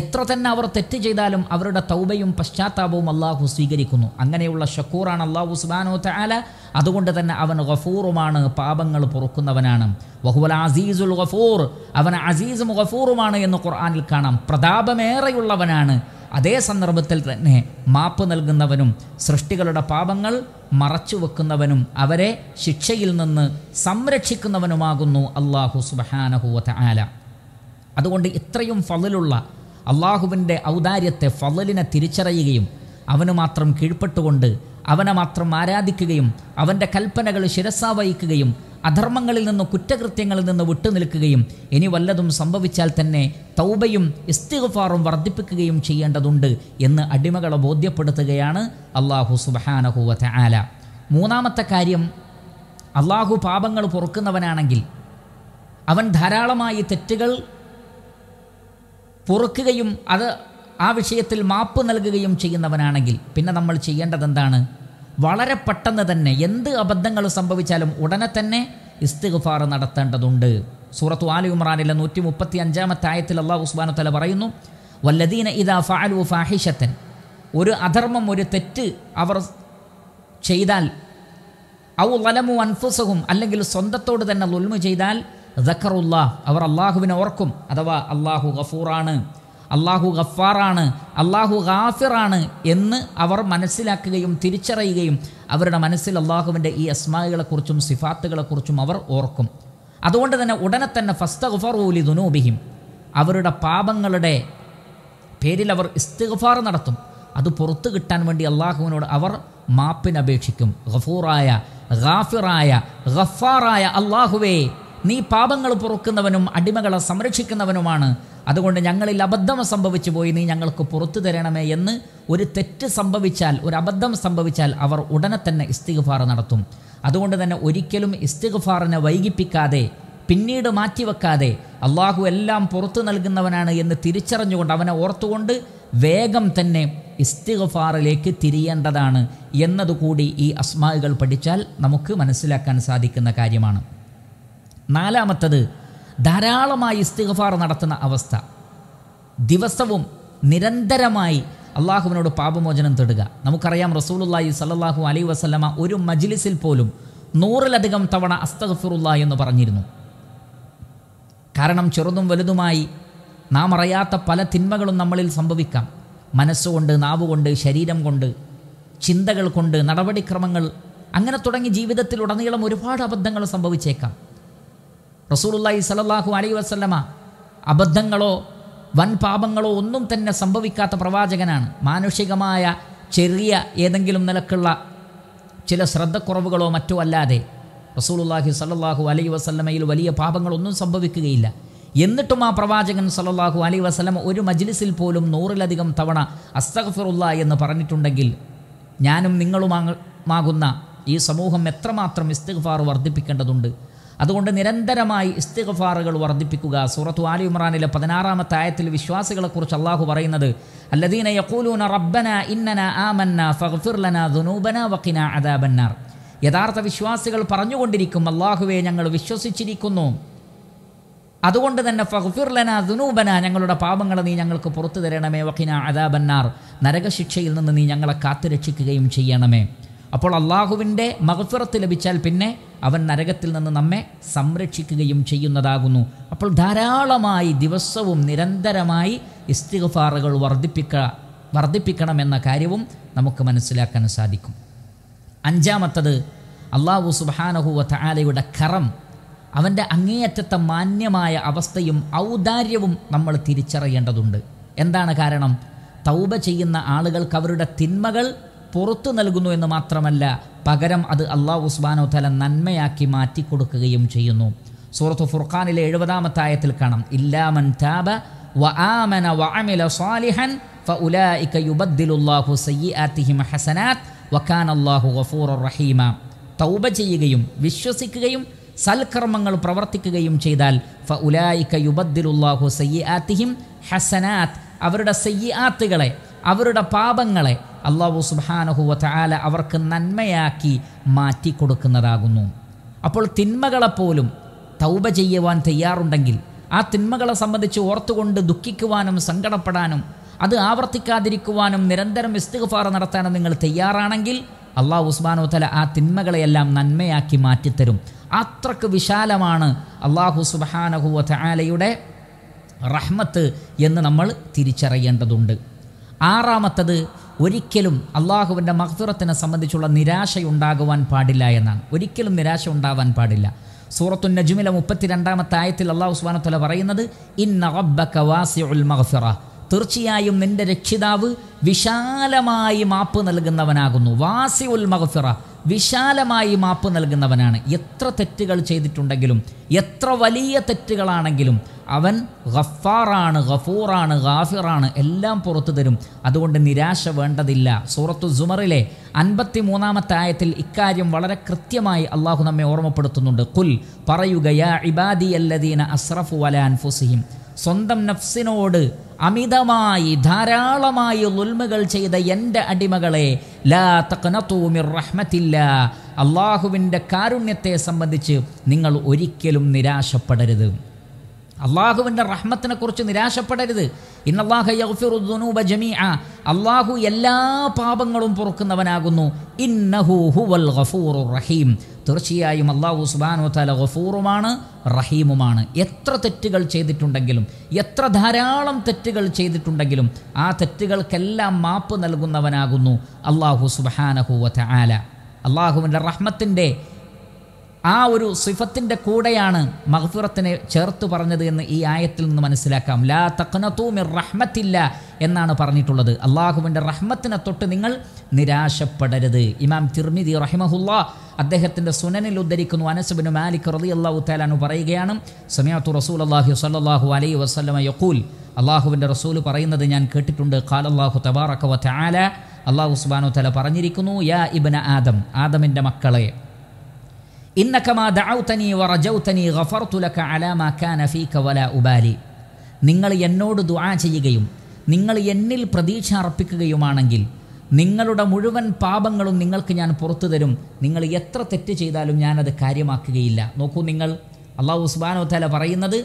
എത്ര തന്നെ അവർ തെറ്റ് ചെയ്താലും അവരുടെ തൗബയും പശ്ചാത്താപവും അള്ളാഹു സ്വീകരിക്കുന്നു അങ്ങനെയുള്ള ഷക്കൂറാണ് അള്ളാഹു സുബാനോ താല അതുകൊണ്ട് തന്നെ അവൻ ഗഫൂറുമാണ് പാപങ്ങൾ പൊറുക്കുന്നവനാണ് വഹുവൽ അസീസുൽ ഗഫൂർ അവൻ അസീസും ഗഫൂറുമാണ് എന്ന് ഖുർആാനിൽ കാണാം പ്രതാപമേറെയുള്ളവനാണ് അതേ സന്ദർഭത്തിൽ തന്നെ മാപ്പ് നൽകുന്നവനും സൃഷ്ടികളുടെ പാപങ്ങൾ മറച്ചു വെക്കുന്നവനും അവരെ ശിക്ഷയിൽ നിന്ന് സംരക്ഷിക്കുന്നവനുമാകുന്നു അള്ളാഹു സുബഹാനഹുവത ആല അതുകൊണ്ട് ഇത്രയും ഫലിലുള്ള അള്ളാഹുവിൻ്റെ ഔദാര്യത്തെ ഫലിനെ തിരിച്ചറിയുകയും അവന് മാത്രം കീഴ്പ്പെട്ടുകൊണ്ട് അവനെ മാത്രം ആരാധിക്കുകയും അവൻ്റെ കൽപ്പനകൾ ശിരസാവഹിക്കുകയും അധർമ്മങ്ങളിൽ നിന്ന് കുറ്റകൃത്യങ്ങളിൽ നിന്ന് വിട്ടുനിൽക്കുകയും ഇനി വല്ലതും സംഭവിച്ചാൽ തന്നെ തൗബയും ഇസ്തിഗ്ഫാറും വർദ്ധിപ്പിക്കുകയും ചെയ്യേണ്ടതുണ്ട് എന്ന് അടിമകളെ ബോധ്യപ്പെടുത്തുകയാണ് അള്ളാഹു സുബഹാനഹുവത്തെ ആല മൂന്നാമത്തെ കാര്യം അള്ളാഹു പാപങ്ങൾ പൊറുക്കുന്നവനാണെങ്കിൽ അവൻ ധാരാളമായി തെറ്റുകൾ പൊറുക്കുകയും അത് ആ വിഷയത്തിൽ മാപ്പ് നൽകുകയും ചെയ്യുന്നവനാണെങ്കിൽ പിന്നെ നമ്മൾ ചെയ്യേണ്ടത് എന്താണ് വളരെ പെട്ടെന്ന് തന്നെ എന്ത് അബദ്ധങ്ങൾ സംഭവിച്ചാലും ഉടനെ തന്നെ ഇസ്തിഗ്ഫാർ നടത്തേണ്ടതുണ്ട് സൂറത്തു ആലു ഇമ്രാനിലെ നൂറ്റി മുപ്പത്തി അഞ്ചാമത്തെ ആയത്തിൽ അള്ളാഹു ഉസ്മാനത്തല പറയുന്നു വല്ലദീന ഇദാ ഫാലു ഫാഹിഷത്തൻ ഒരു അധർമ്മം ഒരു തെറ്റ് അവർ ചെയ്താൽ ഔ വലമു അൻഫുസഹും അല്ലെങ്കിൽ സ്വന്തത്തോട് തന്നെ ലുൽമ ചെയ്താൽ ദക്കറുല്ലാ അവർ അള്ളാഹുവിനെ ഓർക്കും അഥവാ അള്ളാഹു ഗഫൂറാണ് അള്ളാഹു ഗഫാറാണ് അള്ളാഹു ഗാഫിറാണ് എന്ന് അവർ മനസ്സിലാക്കുകയും തിരിച്ചറിയുകയും അവരുടെ മനസ്സിൽ അള്ളാഹുവിൻ്റെ ഈ അസ്മാകളെക്കുറിച്ചും സിഫാത്തുകളെക്കുറിച്ചും അവർ ഓർക്കും അതുകൊണ്ട് തന്നെ ഉടനെ തന്നെ ഫസ്ത ഗുഫറൂലി ദുനൂബിഹിം അവരുടെ പാപങ്ങളുടെ പേരിൽ അവർ ഇസ്തിഗഫാർ നടത്തും അത് പുറത്തു കിട്ടാൻ വേണ്ടി അള്ളാഹുവിനോട് അവർ മാപ്പിനപേക്ഷിക്കും ഗഫൂറായ ഗാഫിറായ ഗഫാറായ അള്ളാഹുവേ നീ പാപങ്ങൾ പൊറുക്കുന്നവനും അടിമകളെ സംരക്ഷിക്കുന്നവനുമാണ് അതുകൊണ്ട് ഞങ്ങളിൽ അബദ്ധം സംഭവിച്ചു പോയി നീ ഞങ്ങൾക്ക് പുറത്തു തരണമേ എന്ന് ഒരു തെറ്റ് സംഭവിച്ചാൽ ഒരു അബദ്ധം സംഭവിച്ചാൽ അവർ ഉടനെ തന്നെ ഇസ്തിഗ്ഫാർ നടത്തും അതുകൊണ്ട് തന്നെ ഒരിക്കലും ഇസ്തിഗ്ഫാറിനെ വൈകിപ്പിക്കാതെ പിന്നീട് മാറ്റിവെക്കാതെ അള്ളാഹു എല്ലാം പുറത്തു നൽകുന്നവനാണ് എന്ന് തിരിച്ചറിഞ്ഞുകൊണ്ട് അവനെ ഓർത്തുകൊണ്ട് വേഗം തന്നെ ഇസ്തിഗഫാറിലേക്ക് തിരിയേണ്ടതാണ് എന്നതുകൂടി ഈ അസ്മാകൾ പഠിച്ചാൽ നമുക്ക് മനസ്സിലാക്കാൻ സാധിക്കുന്ന കാര്യമാണ് നാലാമത്തത് ധാരാളമായി ഇസ്തിഗഫാർ നടത്തുന്ന അവസ്ഥ ദിവസവും നിരന്തരമായി അള്ളാഹുവിനോട് പാപമോചനം തേടുക നമുക്കറിയാം റസൂലുല്ലായി സല്ലാഹു അലൈ വസ്ലമ ഒരു മജ്ലിസിൽ പോലും നൂറിലധികം തവണ അസ്തഫിറുല്ല എന്ന് പറഞ്ഞിരുന്നു കാരണം ചെറുതും വലുതുമായി നാം അറിയാത്ത പല തിന്മകളും നമ്മളിൽ സംഭവിക്കാം മനസ്സുകൊണ്ട് നാവുകൊണ്ട് ശരീരം കൊണ്ട് ചിന്തകൾ കൊണ്ട് നടപടിക്രമങ്ങൾ അങ്ങനെ തുടങ്ങി ജീവിതത്തിലുടനീളം ഒരുപാട് അബദ്ധങ്ങൾ സംഭവിച്ചേക്കാം റസൂറുല്ലായി സലല്ലാഹു അലൈ വസ്ലമ അബദ്ധങ്ങളോ വൻ പാപങ്ങളോ ഒന്നും തന്നെ സംഭവിക്കാത്ത പ്രവാചകനാണ് മാനുഷികമായ ചെറിയ ഏതെങ്കിലും നിലക്കുള്ള ചില ശ്രദ്ധക്കുറവുകളോ മറ്റോ അല്ലാതെ റസൂലുല്ലാഹി സല്ലാഹു അലൈ വസ്ലമയിൽ വലിയ പാപങ്ങളൊന്നും സംഭവിക്കുകയില്ല എന്നിട്ടും ആ പ്രവാചകൻ സല്ലാഹു അലൈ വസ്ലമ ഒരു മജ്ലിസിൽ പോലും നൂറിലധികം തവണ അസ്തഗ്ഫിറുല്ല എന്ന് പറഞ്ഞിട്ടുണ്ടെങ്കിൽ ഞാനും നിങ്ങളുമാകുന്ന ഈ സമൂഹം എത്രമാത്രം ഇസ്തിഗ്ഫാർ വർദ്ധിപ്പിക്കേണ്ടതുണ്ട് അതുകൊണ്ട് നിരന്തരമായി ഇസ്തിഗഫാറുകൾ വർദ്ധിപ്പിക്കുക സൂറത്തു ആലി ഇമ്രാനിലെ പതിനാറാമത്തെ ആയത്തിൽ വിശ്വാസികളെക്കുറിച്ച് അള്ളാഹു പറയുന്നത് അല്ലദീന യക്കൂലൂന റബ്ബന ഇന്നന ആമന്ന ഫഗ്ഫിർലന ദുനൂബന വക്കിന അദാബന്നാർ യഥാർത്ഥ വിശ്വാസികൾ പറഞ്ഞുകൊണ്ടിരിക്കും അള്ളാഹുവെ ഞങ്ങൾ വിശ്വസിച്ചിരിക്കുന്നു അതുകൊണ്ട് തന്നെ ഫഗ്ഫിർലന ദുനൂബന ഞങ്ങളുടെ പാപങ്ങൾ നീ ഞങ്ങൾക്ക് പുറത്തു തരണമേ വക്കിന അദാബന്നാർ നരകശിക്ഷയിൽ നിന്ന് നീ ഞങ്ങളെ കാത്തുരക്ഷിക്കുകയും ചെയ്യണമേ അപ്പോൾ അള്ളാഹുവിൻ്റെ മഹഫിറത്ത് ലഭിച്ചാൽ പിന്നെ അവൻ നരകത്തിൽ നിന്ന് നമ്മെ സംരക്ഷിക്കുകയും ചെയ്യുന്നതാകുന്നു അപ്പോൾ ധാരാളമായി ദിവസവും നിരന്തരമായി ഇസ്തിഗഫാറുകൾ വർദ്ധിപ്പിക്കണം വർദ്ധിപ്പിക്കണമെന്ന കാര്യവും നമുക്ക് മനസ്സിലാക്കാൻ സാധിക്കും അഞ്ചാമത്തത് അള്ളാഹു സുബാനഹുവ താലയുടെ കറം അവൻ്റെ അങ്ങേയറ്റത്തെ മാന്യമായ അവസ്ഥയും ഔദാര്യവും നമ്മൾ തിരിച്ചറിയേണ്ടതുണ്ട് എന്താണ് കാരണം തൗബ ചെയ്യുന്ന ആളുകൾക്ക് അവരുടെ തിന്മകൾ പുറത്തു നൽകുന്നു എന്ന് മാത്രമല്ല പകരം അത് അള്ളാഹു ഉസ്ബാനോ തല നന്മയാക്കി മാറ്റി കൊടുക്കുകയും ചെയ്യുന്നു സൂറത്ത് ഫുർഖാനിലെ എഴുപതാമത്തെ ആയത്തിൽ കാണാം ഇല്ലാമൻ താബ വ ആമന വ അമില സ്വാലിഹൻ ഫഉലായിക യുബദ്ദിലുല്ലാഹു സയ്യിആതിഹിം ഹസനാത്ത് വക്കാൻ അള്ളാഹു ഗഫൂറർ റഹീമ തൗബ ചെയ്യുകയും വിശ്വസിക്കുകയും സൽക്കർമ്മങ്ങൾ പ്രവർത്തിക്കുകയും ചെയ്താൽ ഫഉലായിക യുബദ്ദിലുല്ലാഹു സയ്യിആതിഹിം ഹസനാത്ത് അവരുടെ സയ്യിആത്തുകളെ അവരുടെ പാപങ്ങളെ അള്ളാഹു സുബാനഹുവ ചാല അവർക്ക് നന്മയാക്കി മാറ്റി കൊടുക്കുന്നതാകുന്നു അപ്പോൾ തിന്മകളെപ്പോലും തൗബ ചെയ്യുവാൻ തയ്യാറുണ്ടെങ്കിൽ ആ തിന്മകളെ സംബന്ധിച്ച് ഓർത്തുകൊണ്ട് ദുഃഖിക്കുവാനും സങ്കടപ്പെടാനും അത് ആവർത്തിക്കാതിരിക്കുവാനും നിരന്തരം ഇസ്തിഗ്ഫാർ നടത്താനും നിങ്ങൾ തയ്യാറാണെങ്കിൽ അള്ളാഹു ഉസ്മാനോ തല ആ തിന്മകളെയെല്ലാം നന്മയാക്കി മാറ്റിത്തരും അത്രക്ക് വിശാലമാണ് അള്ളാഹു സുബാനഹുവ ചാലയുടെ റഹ്മത്ത് എന്ന് നമ്മൾ തിരിച്ചറിയേണ്ടതുണ്ട് ആറാമത്തത് ഒരിക്കലും അള്ളാഹുവിൻ്റെ മഹ്ദുറത്തിനെ സംബന്ധിച്ചുള്ള നിരാശയുണ്ടാകുവാൻ പാടില്ല എന്നാണ് ഒരിക്കലും നിരാശ ഉണ്ടാവാൻ പാടില്ല സൂറത്തു നജുമിലെ മുപ്പത്തിരണ്ടാമത്തെ ആയത്തിൽ അള്ളാഹു സുബാനത്തല പറയുന്നത് ഇൻ മഹ്ഫിറ തീർച്ചയായും നിന്റെ രക്ഷിതാവ് വിശാലമായി മാപ്പ് നൽകുന്നവനാകുന്നു വാസി ഉൽ മഹ്ഫിറ വിശാലമായി മാപ്പ് നൽകുന്നവനാണ് എത്ര തെറ്റുകൾ ചെയ്തിട്ടുണ്ടെങ്കിലും എത്ര വലിയ തെറ്റുകളാണെങ്കിലും അവൻ ഗഫാറാണ് ഗഫൂറാണ് ഗാഫിറാണ് എല്ലാം പുറത്തു തരും അതുകൊണ്ട് നിരാശ വേണ്ടതില്ല സൂറത്തു സുമറിലെ അൻപത്തി മൂന്നാമത്തെ ആയത്തിൽ ഇക്കാര്യം വളരെ കൃത്യമായി അള്ളാഹു നമ്മെ ഓർമ്മപ്പെടുത്തുന്നുണ്ട് കുൽ പറയുക യാ ഇബാദി അല്ലദീന അസ്രഫു വല അൻഫുസിഹിം സ്വന്തം നഫ്സിനോട് അമിതമായി ധാരാളമായി ഉൽമകൾ ചെയ്ത എൻ്റെ അടിമകളെ ലാ അള്ളാഹുവിൻ്റെ കാരുണ്യത്തെ സംബന്ധിച്ച് നിങ്ങൾ ഒരിക്കലും നിരാശപ്പെടരുത് അള്ളാഹുവിൻ്റെ റഹ്മത്തിനെക്കുറിച്ച് നിരാശപ്പെടരുത് ഇന്നല്ലാഹ യൗഫിറുദ്ദുനൂബ ജമീഅ അള്ളാഹു എല്ലാ പാപങ്ങളും പൊറുക്കുന്നവനാകുന്നു ഇന്നഹു ഹുവൽ റഹീം തീർച്ചയായും അള്ളാഹു സുബാനോ തല ഗഫൂറുമാണ് റഹീമുമാണ് എത്ര തെറ്റുകൾ ചെയ്തിട്ടുണ്ടെങ്കിലും എത്ര ധാരാളം തെറ്റുകൾ ചെയ്തിട്ടുണ്ടെങ്കിലും ആ തെറ്റുകൾക്കെല്ലാം മാപ്പ് നൽകുന്നവനാകുന്നു അള്ളാഹു സുബാനഹു വ ആല അള്ളാഹുവിൻ്റെ റഹ്മത്തിൻ്റെ ആ ഒരു സിഫത്തിൻ്റെ കൂടെയാണ് മഹഫുറത്തിനെ ചേർത്ത് പറഞ്ഞത് എന്ന് ഈ ആയത്തിൽ നിന്ന് മനസ്സിലാക്കാം ലാ തക്നത്തൂമിർ റഹ്മത്തില്ല എന്നാണ് പറഞ്ഞിട്ടുള്ളത് അള്ളാഹുവിൻ്റെ റഹ്മത്തിനെ തൊട്ട് നിങ്ങൾ നിരാശപ്പെടരുത് ഇമാം തിർമിദി റഹിമഹുല്ല അദ്ദേഹത്തിൻ്റെ സുനനിൽ ഉദ്ധരിക്കുന്നു അനസുബിന് മാലിക് റലി അള്ളാഹു താലാനു പറയുകയാണ് സമയത്തു റസൂൽ അള്ളാഹു സല്ലാഹു അലൈ വസ്ലമ യക്കൂൽ അള്ളാഹുവിൻ്റെ റസൂൽ പറയുന്നത് ഞാൻ കേട്ടിട്ടുണ്ട് ഖാലല്ലാഹു തബാറക്കവ താല അള്ളാഹു സുബാനു തല പറഞ്ഞിരിക്കുന്നു യാ ഇബന ആദം ആദമിൻ്റെ മക്കളെ ഇന്നക്കമാ ദൗത്തനി വറജൗത്തനി ഗഫർത്തുലക്ക അലാമ കാന ഫീക വല ഉബാലി നിങ്ങൾ എന്നോട് ദുആ ചെയ്യുകയും നിങ്ങൾ എന്നിൽ പ്രതീക്ഷ അർപ്പിക്കുകയുമാണെങ്കിൽ നിങ്ങളുടെ മുഴുവൻ പാപങ്ങളും നിങ്ങൾക്ക് ഞാൻ പുറത്തു തരും നിങ്ങൾ എത്ര തെറ്റ് ചെയ്താലും ഞാനത് കാര്യമാക്കുകയില്ല നോക്കൂ നിങ്ങൾ അള്ളാഹു സുബാനോ തല പറയുന്നത്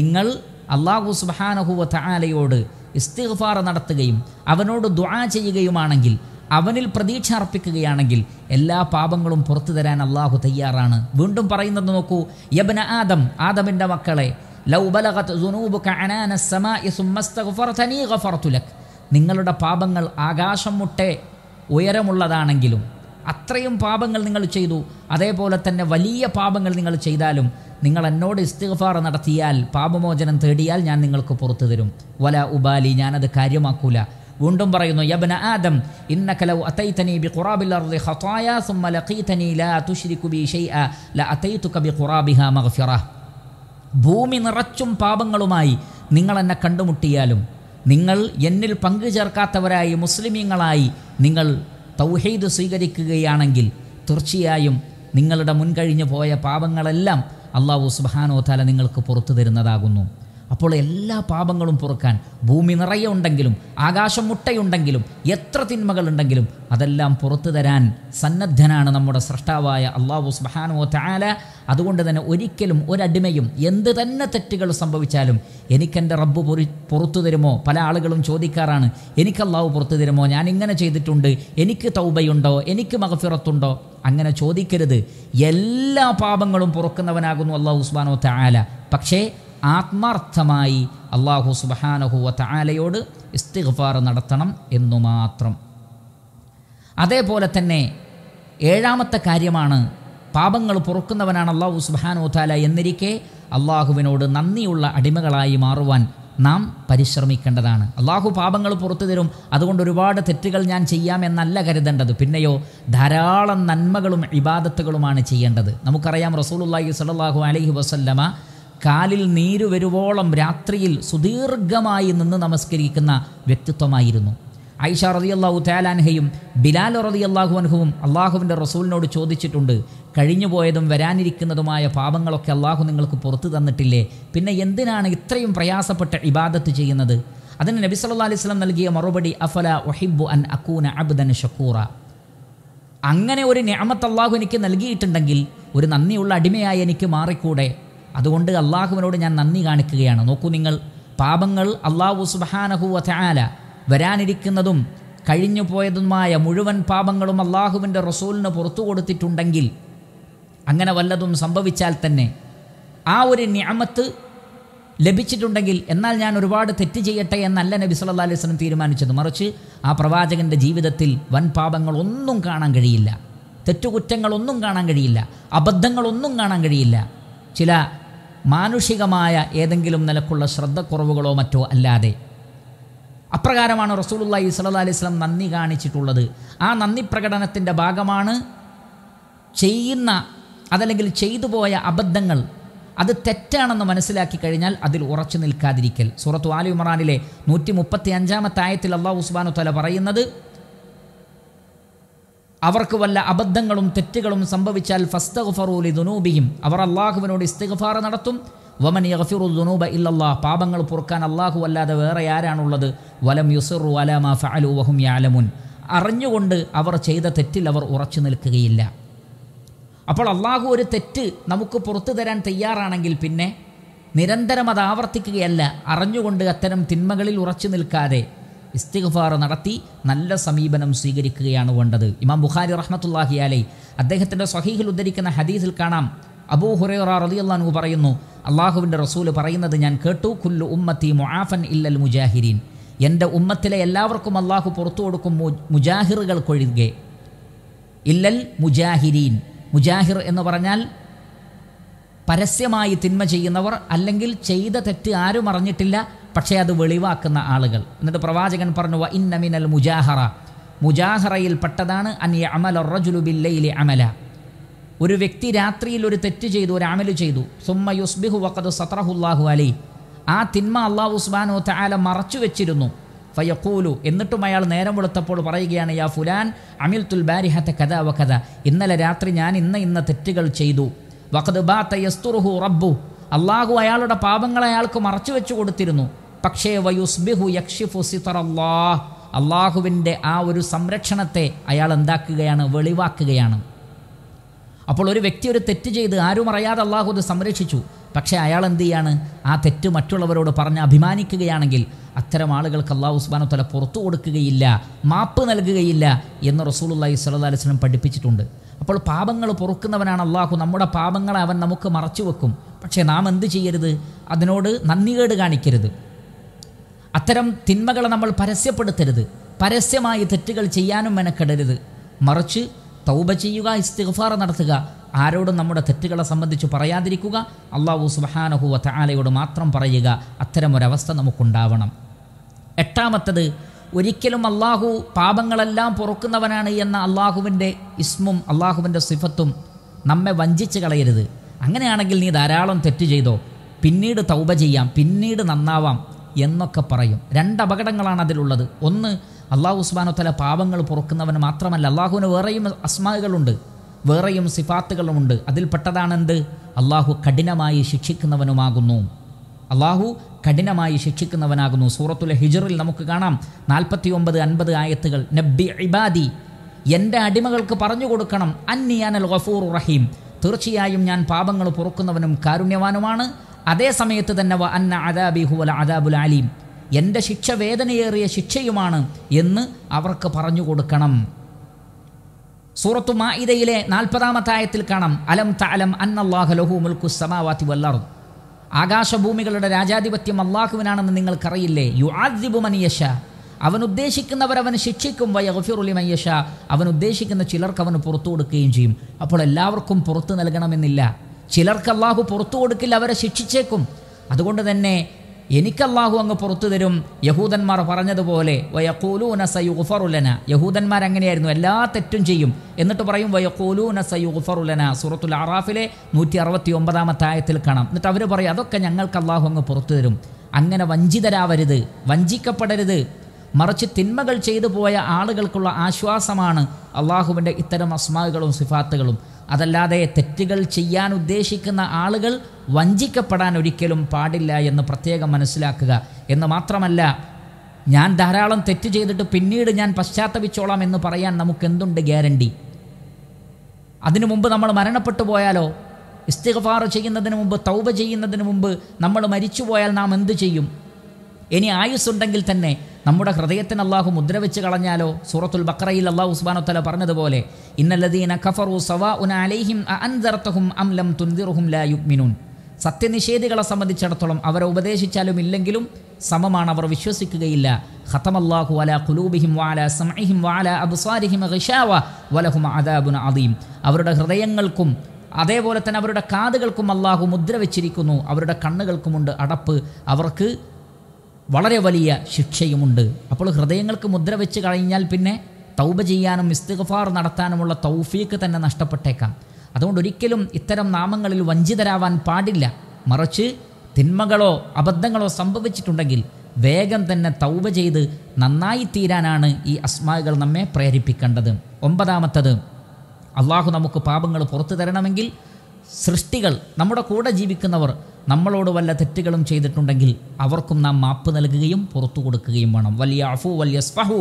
നിങ്ങൾ അള്ളാഹു സുബാനഹുവ തആലയോട് ഇസ്തിഗ്ഫാർ നടത്തുകയും അവനോട് ദുആ ചെയ്യുകയുമാണെങ്കിൽ അവനിൽ പ്രതീക്ഷ അർപ്പിക്കുകയാണെങ്കിൽ എല്ലാ പാപങ്ങളും പുറത്തു തരാൻ അള്ളാഹു തയ്യാറാണ് വീണ്ടും പറയുന്നത് നോക്കൂ യബന ആദം ആദമിൻ്റെ മക്കളെ നിങ്ങളുടെ പാപങ്ങൾ ആകാശം മുട്ടെ ഉയരമുള്ളതാണെങ്കിലും അത്രയും പാപങ്ങൾ നിങ്ങൾ ചെയ്തു അതേപോലെ തന്നെ വലിയ പാപങ്ങൾ നിങ്ങൾ ചെയ്താലും നിങ്ങൾ എന്നോട് ഇസ്തിഗഫാർ നടത്തിയാൽ പാപമോചനം തേടിയാൽ ഞാൻ നിങ്ങൾക്ക് പുറത്തു തരും വല ഉബാലി ഞാനത് കാര്യമാക്കൂല വീണ്ടും പറയുന്നു യബ്ന ആദം ഇന്നകലൗ അതൈതനി ബി ഖുറാബിൽ അർദി ഖതായ സുമ്മ ലഖീതനി ലാ തുശ്രികു ബി ഷൈഅ ലഅതൈതുക ബി ഖുറാബിഹ മഗ്ഫിറ ഭൂമി നിറച്ചും പാപങ്ങളുമായി നിങ്ങൾ എന്നെ കണ്ടുമുട്ടിയാലും നിങ്ങൾ എന്നിൽ പങ്കു ചേർക്കാത്തവരായി മുസ്ലിമീങ്ങളായി നിങ്ങൾ തൗഹീദ് സ്വീകരിക്കുകയാണെങ്കിൽ തീർച്ചയായും നിങ്ങളുടെ മുൻകഴിഞ്ഞു പോയ പാപങ്ങളെല്ലാം അള്ളാഹു സുബാനോ തല നിങ്ങൾക്ക് പുറത്തു തരുന്നതാകുന്നു അപ്പോൾ എല്ലാ പാപങ്ങളും പൊറുക്കാൻ ഭൂമി നിറയെ ഉണ്ടെങ്കിലും ആകാശം മുട്ടയുണ്ടെങ്കിലും എത്ര തിന്മകളുണ്ടെങ്കിലും അതെല്ലാം പുറത്തു തരാൻ സന്നദ്ധനാണ് നമ്മുടെ സൃഷ്ടാവായ അള്ളാഹു സുബാനോ താല അതുകൊണ്ട് തന്നെ ഒരിക്കലും ഒരടിമയും എന്ത് തന്നെ തെറ്റുകൾ സംഭവിച്ചാലും എനിക്കെൻ്റെ റബ്ബ് പൊറി പുറത്തു തരുമോ പല ആളുകളും ചോദിക്കാറാണ് എനിക്ക് അള്ളാഹു പുറത്തു തരുമോ ഞാൻ ഇങ്ങനെ ചെയ്തിട്ടുണ്ട് എനിക്ക് തൗബയുണ്ടോ എനിക്ക് മകഫിറത്തുണ്ടോ അങ്ങനെ ചോദിക്കരുത് എല്ലാ പാപങ്ങളും പുറക്കുന്നവനാകുന്നു അള്ളാഹു ഉസ്മാനോ താല പക്ഷേ ആത്മാർത്ഥമായി അള്ളാഹു സുബഹാനഹുവ താലയോട് ഇസ്തിഗ്ഫാർ നടത്തണം എന്നു മാത്രം അതേപോലെ തന്നെ ഏഴാമത്തെ കാര്യമാണ് പാപങ്ങൾ പൊറുക്കുന്നവനാണ് അള്ളാഹു സുബാനോ താല എന്നിരിക്കെ അള്ളാഹുവിനോട് നന്ദിയുള്ള അടിമകളായി മാറുവാൻ നാം പരിശ്രമിക്കേണ്ടതാണ് അള്ളാഹു പാപങ്ങൾ പുറത്തു തരും അതുകൊണ്ട് ഒരുപാട് തെറ്റുകൾ ഞാൻ ചെയ്യാമെന്നല്ല കരുതേണ്ടത് പിന്നെയോ ധാരാളം നന്മകളും ഇബാദത്തുകളുമാണ് ചെയ്യേണ്ടത് നമുക്കറിയാം റസൂലുല്ലാഹി സലാഹു അലഹി വസല്ലമ കാലിൽ നീര് വരുവോളം രാത്രിയിൽ സുദീർഘമായി നിന്ന് നമസ്കരിക്കുന്ന വ്യക്തിത്വമായിരുന്നു ഐഷ റതിയല്ലാഹു തേലാൻഹയും ബിലാൽ റതിയല്ലാഹു അൻഹുവും അള്ളാഹുവിൻ്റെ റസൂലിനോട് ചോദിച്ചിട്ടുണ്ട് കഴിഞ്ഞുപോയതും വരാനിരിക്കുന്നതുമായ പാപങ്ങളൊക്കെ അള്ളാഹു നിങ്ങൾക്ക് പുറത്തു തന്നിട്ടില്ലേ പിന്നെ എന്തിനാണ് ഇത്രയും പ്രയാസപ്പെട്ട ഇബാദത്ത് ചെയ്യുന്നത് അതിന് നബി സല്ലാ അലൈഹി സ്വലം നൽകിയ മറുപടി അഫല ഒഹിബു അൻ അക്കൂന അബ്ദൻ ഷക്കൂറ അങ്ങനെ ഒരു ഞാമത്ത് അള്ളാഹു എനിക്ക് നൽകിയിട്ടുണ്ടെങ്കിൽ ഒരു നന്ദിയുള്ള അടിമയായി എനിക്ക് മാറിക്കൂടെ അതുകൊണ്ട് അള്ളാഹുവിനോട് ഞാൻ നന്ദി കാണിക്കുകയാണ് നോക്കൂ നിങ്ങൾ പാപങ്ങൾ അള്ളാഹു സുബഹാനഹുവ ചാല വരാനിരിക്കുന്നതും കഴിഞ്ഞു പോയതുമായ മുഴുവൻ പാപങ്ങളും അള്ളാഹുവിൻ്റെ റസൂലിന് പുറത്തു കൊടുത്തിട്ടുണ്ടെങ്കിൽ അങ്ങനെ വല്ലതും സംഭവിച്ചാൽ തന്നെ ആ ഒരു ഞാമത്ത് ലഭിച്ചിട്ടുണ്ടെങ്കിൽ എന്നാൽ ഞാൻ ഒരുപാട് തെറ്റ് ചെയ്യട്ടെ എന്നല്ല നബി സല്ലാ അലൈഹി സ്വലം തീരുമാനിച്ചത് മറിച്ച് ആ പ്രവാചകൻ്റെ ജീവിതത്തിൽ വൻ പാപങ്ങൾ ഒന്നും കാണാൻ കഴിയില്ല തെറ്റുകുറ്റങ്ങളൊന്നും കാണാൻ കഴിയില്ല അബദ്ധങ്ങളൊന്നും കാണാൻ കഴിയില്ല ചില മാനുഷികമായ ഏതെങ്കിലും നിലക്കുള്ള ശ്രദ്ധക്കുറവുകളോ മറ്റോ അല്ലാതെ അപ്രകാരമാണ് റസൂലുള്ള അലൈഹി സ്വലം നന്ദി കാണിച്ചിട്ടുള്ളത് ആ നന്ദി പ്രകടനത്തിൻ്റെ ഭാഗമാണ് ചെയ്യുന്ന അതല്ലെങ്കിൽ ചെയ്തു പോയ അബദ്ധങ്ങൾ അത് തെറ്റാണെന്ന് മനസ്സിലാക്കി കഴിഞ്ഞാൽ അതിൽ ഉറച്ചു നിൽക്കാതിരിക്കൽ സൂറത്ത് ആലി ഉമറാനിലെ നൂറ്റി മുപ്പത്തി അഞ്ചാമത്തെ ആയത്തിൽ അള്ളാഹു ഉസ്ബാനു തല പറയുന്നത് അവർക്ക് വല്ല അബദ്ധങ്ങളും തെറ്റുകളും സംഭവിച്ചാൽ ഫസ്തഗ്ഫറൂലി ദുനൂബിയും അവർ അള്ളാഹുവിനോട് ഇസ്തിഗ്ഫാർ നടത്തും വമൻ യഗ്ഫിറു ദുനൂബ ഇല്ലല്ലാ പാപങ്ങൾ പൊറുക്കാൻ അള്ളാഹു അല്ലാതെ വേറെ ആരാണുള്ളത് വലം യുസിറു അലമ ഫഅലു വഹും യാലമുൻ അറിഞ്ഞുകൊണ്ട് അവർ ചെയ്ത തെറ്റിൽ അവർ ഉറച്ചു നിൽക്കുകയില്ല അപ്പോൾ അള്ളാഹു ഒരു തെറ്റ് നമുക്ക് പുറത്തു തരാൻ തയ്യാറാണെങ്കിൽ പിന്നെ നിരന്തരം അത് ആവർത്തിക്കുകയല്ല അറിഞ്ഞുകൊണ്ട് അത്തരം തിന്മകളിൽ ഉറച്ചു നിൽക്കാതെ ഇസ്തിഗ്ഫാർ നടത്തി നല്ല സമീപനം സ്വീകരിക്കുകയാണ് വേണ്ടത് ഇമാം ബുഖാരി റഹ്മത്തുല്ലാഹി അലൈ അദ്ദേഹത്തിൻ്റെ സ്വഹീഹിൽ ഉദ്ധരിക്കുന്ന ഹദീസിൽ കാണാം അബൂ ഹുറൈറ റളിയല്ലാഹു പറയുന്നു അള്ളാഹുവിൻ്റെ റസൂല് പറയുന്നത് ഞാൻ കേട്ടു കുല്ലു ഉമ്മത്തി മുആഫൻ ഇല്ലൽ മുജാഹിരീൻ എൻ്റെ ഉമ്മത്തിലെ എല്ലാവർക്കും അള്ളാഹു പുറത്തു കൊടുക്കും മുജാഹിറുകൾക്കൊഴികെ ഇല്ലൽ മുജാഹിരീൻ മുജാഹിർ എന്ന് പറഞ്ഞാൽ പരസ്യമായി തിന്മ ചെയ്യുന്നവർ അല്ലെങ്കിൽ ചെയ്ത തെറ്റ് ആരും അറിഞ്ഞിട്ടില്ല പക്ഷേ അത് വെളിവാക്കുന്ന ആളുകൾ എന്നിട്ട് പ്രവാചകൻ പറഞ്ഞു വ ഇന്നമിനൽ മുജാഹറ മുജാഹറയിൽ പെട്ടതാണ് അന്യ അമല റജുലുബില്ലയിലെ അമല ഒരു വ്യക്തി രാത്രിയിൽ ഒരു തെറ്റ് ചെയ്തു ഒരു അമല് ചെയ്തു സുമ്മ യുസ്ബിഹു വക്കത് സത്രഹുല്ലാഹു അലി ആ തിന്മ അള്ളാഹു ഉസ്ബാനു താല മറച്ചു വെച്ചിരുന്നു ഫയക്കൂലു എന്നിട്ടും അയാൾ നേരം വെളുത്തപ്പോൾ പറയുകയാണ് യാ ഫുലാൻ അമിൽ തുൽ ബാരിഹത്തെ കഥ വ കഥ ഇന്നലെ രാത്രി ഞാൻ ഇന്ന ഇന്ന തെറ്റുകൾ ചെയ്തു വഖദ് ബാ തയസ്തുറുഹു റബ്ബു അള്ളാഹു അയാളുടെ പാപങ്ങളെ അയാൾക്ക് മറച്ചു വെച്ചു കൊടുത്തിരുന്നു പക്ഷേ വയുസ്ബിഹു യക്ഷിഫു സിത്തറല്ലാ അള്ളാഹുവിൻ്റെ ആ ഒരു സംരക്ഷണത്തെ അയാൾ എന്താക്കുകയാണ് വെളിവാക്കുകയാണ് അപ്പോൾ ഒരു വ്യക്തി ഒരു തെറ്റ് ചെയ്ത് ആരും അറിയാതെ അള്ളാഹു അത് സംരക്ഷിച്ചു പക്ഷേ അയാൾ എന്ത് ചെയ്യാണ് ആ തെറ്റ് മറ്റുള്ളവരോട് പറഞ്ഞ് അഭിമാനിക്കുകയാണെങ്കിൽ അത്തരം ആളുകൾക്ക് അള്ളാഹു ഉസ്മാനോ തല പുറത്തു കൊടുക്കുകയില്ല മാപ്പ് നൽകുകയില്ല എന്ന് റസൂലുല്ലാഹി സ്വല്ലാ അലിസ്ലം പഠിപ്പിച്ചിട്ടുണ്ട് അപ്പോൾ പാപങ്ങൾ പൊറുക്കുന്നവനാണ് അള്ളാഹു നമ്മുടെ പാപങ്ങളെ അവൻ നമുക്ക് മറച്ചു വെക്കും പക്ഷേ നാം എന്ത് ചെയ്യരുത് അതിനോട് നന്ദികേട് കാണിക്കരുത് അത്തരം തിന്മകളെ നമ്മൾ പരസ്യപ്പെടുത്തരുത് പരസ്യമായി തെറ്റുകൾ ചെയ്യാനും മെനക്കെടരുത് മറിച്ച് തൗബ ചെയ്യുക ഇസ്തിഗ്ഫാർ നടത്തുക ആരോടും നമ്മുടെ തെറ്റുകളെ സംബന്ധിച്ച് പറയാതിരിക്കുക അള്ളാഹു സുബഹാനഹുവ താലയോട് മാത്രം പറയുക അത്തരമൊരവസ്ഥ നമുക്കുണ്ടാവണം എട്ടാമത്തത് ഒരിക്കലും അള്ളാഹു പാപങ്ങളെല്ലാം പൊറുക്കുന്നവനാണ് എന്ന അള്ളാഹുവിൻ്റെ ഇസ്മും അള്ളാഹുവിൻ്റെ സിഫത്തും നമ്മെ വഞ്ചിച്ച് കളയരുത് അങ്ങനെയാണെങ്കിൽ നീ ധാരാളം തെറ്റ് ചെയ്തോ പിന്നീട് തൗബ ചെയ്യാം പിന്നീട് നന്നാവാം എന്നൊക്കെ പറയും രണ്ട് അപകടങ്ങളാണ് അതിലുള്ളത് ഒന്ന് അള്ളാഹു ഉസ്മാനോത്തല പാപങ്ങൾ പുറക്കുന്നവന് മാത്രമല്ല അള്ളാഹുവിന് വേറെയും അസ്മാകളുണ്ട് വേറെയും സിഫാത്തുകളുമുണ്ട് അതിൽപ്പെട്ടതാണെന്ത് അള്ളാഹു കഠിനമായി ശിക്ഷിക്കുന്നവനുമാകുന്നു അള്ളാഹു കഠിനമായി ശിക്ഷിക്കുന്നവനാകുന്നു സൂറത്തുലെ ഹിജറിൽ നമുക്ക് കാണാം നാൽപ്പത്തി ഒമ്പത് അൻപത് ആയത്തുകൾ നബ്ബി ഇബാദി എൻ്റെ അടിമകൾക്ക് പറഞ്ഞു കൊടുക്കണം അന്നിയാനൽ ഗഫൂർ റഹീം തീർച്ചയായും ഞാൻ പാപങ്ങൾ പൊറുക്കുന്നവനും കാരുണ്യവാനുമാണ് അതേ സമയത്ത് തന്നെ വ അന്ന ഹുവൽ അദാബുൽ അലീം എൻ്റെ ശിക്ഷ വേദനയേറിയ ശിക്ഷയുമാണ് എന്ന് അവർക്ക് പറഞ്ഞു കൊടുക്കണം സൂറത്തു മായിദയിലെ നാൽപ്പതാമത്തായത്തിൽ കാണാം അലം തലം ലഹു മുൽക്കു സമാവാത്തി വല്ലറും ആകാശഭൂമികളുടെ രാജാധിപത്യം അള്ളാഹുവിനാണെന്ന് നിങ്ങൾക്കറിയില്ലേ യു മനിയഷ അവൻ ഉദ്ദേശിക്കുന്നവർ ഉദ്ദേശിക്കുന്നവരവന് ശിക്ഷിക്കും വയഫിറുലിമയ്യശ അവൻ ഉദ്ദേശിക്കുന്ന ചിലർക്ക് അവന് പുറത്തു കൊടുക്കുകയും ചെയ്യും അപ്പോൾ എല്ലാവർക്കും പുറത്തു നൽകണമെന്നില്ല ചിലർക്ക് അള്ളാഹു പുറത്തു കൊടുക്കില്ല അവരെ ശിക്ഷിച്ചേക്കും അതുകൊണ്ട് തന്നെ എനിക്ക് അള്ളാഹു അങ്ങ് പുറത്തു തരും യഹൂദന്മാർ പറഞ്ഞതുപോലെ വയക്കൂലൂന സയുഫറുലന യഹൂദന്മാർ അങ്ങനെയായിരുന്നു എല്ലാ തെറ്റും ചെയ്യും എന്നിട്ട് പറയും വയക്കൂലൂന സയുഫറുലന സൂറത്തുൽ അറാഫിലെ നൂറ്റി അറുപത്തി ഒമ്പതാമത്തെ ആയത്തിൽ കാണാം എന്നിട്ട് അവർ പറയും അതൊക്കെ ഞങ്ങൾക്ക് അള്ളാഹു അങ്ങ് പുറത്തു തരും അങ്ങനെ വഞ്ചിതരാവരുത് വഞ്ചിക്കപ്പെടരുത് മറിച്ച് തിന്മകൾ ചെയ്തു പോയ ആളുകൾക്കുള്ള ആശ്വാസമാണ് അള്ളാഹുവിൻ്റെ ഇത്തരം അസ്മാകളും സിഫാത്തുകളും അതല്ലാതെ തെറ്റുകൾ ചെയ്യാൻ ഉദ്ദേശിക്കുന്ന ആളുകൾ വഞ്ചിക്കപ്പെടാൻ ഒരിക്കലും പാടില്ല എന്ന് പ്രത്യേകം മനസ്സിലാക്കുക എന്ന് മാത്രമല്ല ഞാൻ ധാരാളം തെറ്റ് ചെയ്തിട്ട് പിന്നീട് ഞാൻ പശ്ചാത്തപിച്ചോളാം എന്ന് പറയാൻ നമുക്ക് എന്തുണ്ട് ഗ്യാരണ്ടി അതിനു മുമ്പ് നമ്മൾ മരണപ്പെട്ടു പോയാലോ ഇസ്തിഗഫാർ ചെയ്യുന്നതിന് മുമ്പ് തൗബ ചെയ്യുന്നതിന് മുമ്പ് നമ്മൾ മരിച്ചു പോയാൽ നാം എന്ത് ചെയ്യും ഇനി ആയുസ് ഉണ്ടെങ്കിൽ തന്നെ നമ്മുടെ ഹൃദയത്തിന് അള്ളാഹു മുദ്ര വെച്ച് കളഞ്ഞാലോ സൂറത്തുൽ ബക്രയിൽ അള്ളാഹു ഉസ്ബാനുത്തല പറഞ്ഞതുപോലെ ഇന്നല്ലദീന കഫറു സവാ അലൈഹിം അംലം ലാ യുക്മിനൂൻ സത്യനിഷേധികളെ സംബന്ധിച്ചിടത്തോളം അവരെ ഉപദേശിച്ചാലും ഇല്ലെങ്കിലും സമമാണ് അവർ വിശ്വസിക്കുകയില്ല ഖത്തമല്ലാഹു വല കുലൂബിഹിം വാല സമഹിം വാല അബ്സാരിഹിം ഖിഷാവ വലഹും അദാബുൻ അദീം അവരുടെ ഹൃദയങ്ങൾക്കും അതേപോലെ തന്നെ അവരുടെ കാതുകൾക്കും അള്ളാഹു മുദ്ര വെച്ചിരിക്കുന്നു അവരുടെ കണ്ണുകൾക്കുമുണ്ട് അടപ്പ് അവർക്ക് വളരെ വലിയ ശിക്ഷയുമുണ്ട് അപ്പോൾ ഹൃദയങ്ങൾക്ക് മുദ്ര വെച്ച് കഴിഞ്ഞാൽ പിന്നെ തൗബ ചെയ്യാനും ഇസ്തിഗഫാർ നടത്താനുമുള്ള തൗഫീക്ക് തന്നെ നഷ്ടപ്പെട്ടേക്കാം അതുകൊണ്ട് ഒരിക്കലും ഇത്തരം നാമങ്ങളിൽ വഞ്ചിതരാവാൻ പാടില്ല മറിച്ച് തിന്മകളോ അബദ്ധങ്ങളോ സംഭവിച്ചിട്ടുണ്ടെങ്കിൽ വേഗം തന്നെ തൗബ ചെയ്ത് നന്നായി തീരാനാണ് ഈ അസ്മാകൾ നമ്മെ പ്രേരിപ്പിക്കേണ്ടത് ഒമ്പതാമത്തത് അള്ളാഹു നമുക്ക് പാപങ്ങൾ പുറത്തു തരണമെങ്കിൽ സൃഷ്ടികൾ നമ്മുടെ കൂടെ ജീവിക്കുന്നവർ നമ്മളോട് വല്ല തെറ്റുകളും ചെയ്തിട്ടുണ്ടെങ്കിൽ അവർക്കും നാം മാപ്പ് നൽകുകയും പുറത്തു കൊടുക്കുകയും വേണം വലിയ അഫു വലിയ സ്ഫഹു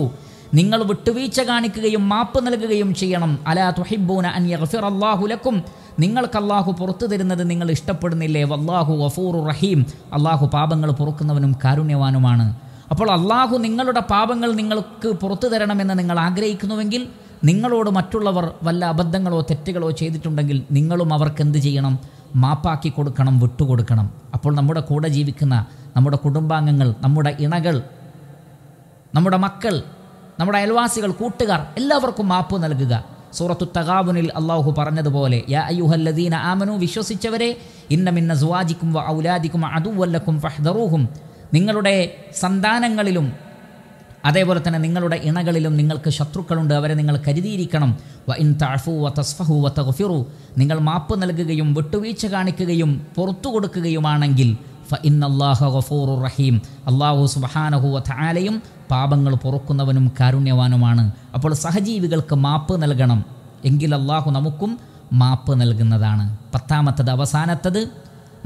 നിങ്ങൾ വിട്ടുവീഴ്ച കാണിക്കുകയും മാപ്പ് നൽകുകയും ചെയ്യണം അലാ തുഹിബൂന അൻ യഗ്ഫിർ അല്ലാഹു ലക്കും നിങ്ങൾക്ക് അള്ളാഹു പുറത്തു തരുന്നത് നിങ്ങൾ ഇഷ്ടപ്പെടുന്നില്ലേ വല്ലാഹു വഫൂറു റഹീം അള്ളാഹു പാപങ്ങൾ പൊറുക്കുന്നവനും കാരുണ്യവാനുമാണ് അപ്പോൾ അള്ളാഹു നിങ്ങളുടെ പാപങ്ങൾ നിങ്ങൾക്ക് പുറത്തു തരണമെന്ന് നിങ്ങൾ ആഗ്രഹിക്കുന്നുവെങ്കിൽ നിങ്ങളോട് മറ്റുള്ളവർ വല്ല അബദ്ധങ്ങളോ തെറ്റുകളോ ചെയ്തിട്ടുണ്ടെങ്കിൽ നിങ്ങളും എന്ത് ചെയ്യണം മാപ്പാക്കി കൊടുക്കണം വിട്ടുകൊടുക്കണം അപ്പോൾ നമ്മുടെ കൂടെ ജീവിക്കുന്ന നമ്മുടെ കുടുംബാംഗങ്ങൾ നമ്മുടെ ഇണകൾ നമ്മുടെ മക്കൾ നമ്മുടെ അയൽവാസികൾ കൂട്ടുകാർ എല്ലാവർക്കും മാപ്പ് നൽകുക സൂറത്തു തകാവുനിൽ അള്ളാഹു പറഞ്ഞതുപോലെ യാ അയ്യുഹല്ലദീന ആമനു വിശ്വസിച്ചവരെ ഇന്നമിന്ന സുവാജിക്കും ഔലാദിക്കും അതുവല്ലക്കും ഫഹ്ദറൂഹും നിങ്ങളുടെ സന്താനങ്ങളിലും അതേപോലെ തന്നെ നിങ്ങളുടെ ഇണകളിലും നിങ്ങൾക്ക് ശത്രുക്കളുണ്ട് അവരെ നിങ്ങൾ കരുതിയിരിക്കണം വ ഇൻ താഫു വ തസ്ഫഹു വ തഫിറു നിങ്ങൾ മാപ്പ് നൽകുകയും വിട്ടുവീഴ്ച കാണിക്കുകയും പുറത്തു കൊടുക്കുകയുമാണെങ്കിൽ ഫ ഇൻ അള്ളാഹ ഗഫൂറു റഹീം അള്ളാഹു സുബഹാനഹു വ തആലയും പാപങ്ങൾ പൊറുക്കുന്നവനും കാരുണ്യവാനുമാണ് അപ്പോൾ സഹജീവികൾക്ക് മാപ്പ് നൽകണം എങ്കിൽ അള്ളാഹു നമുക്കും മാപ്പ് നൽകുന്നതാണ് പത്താമത്തത് അവസാനത്തത്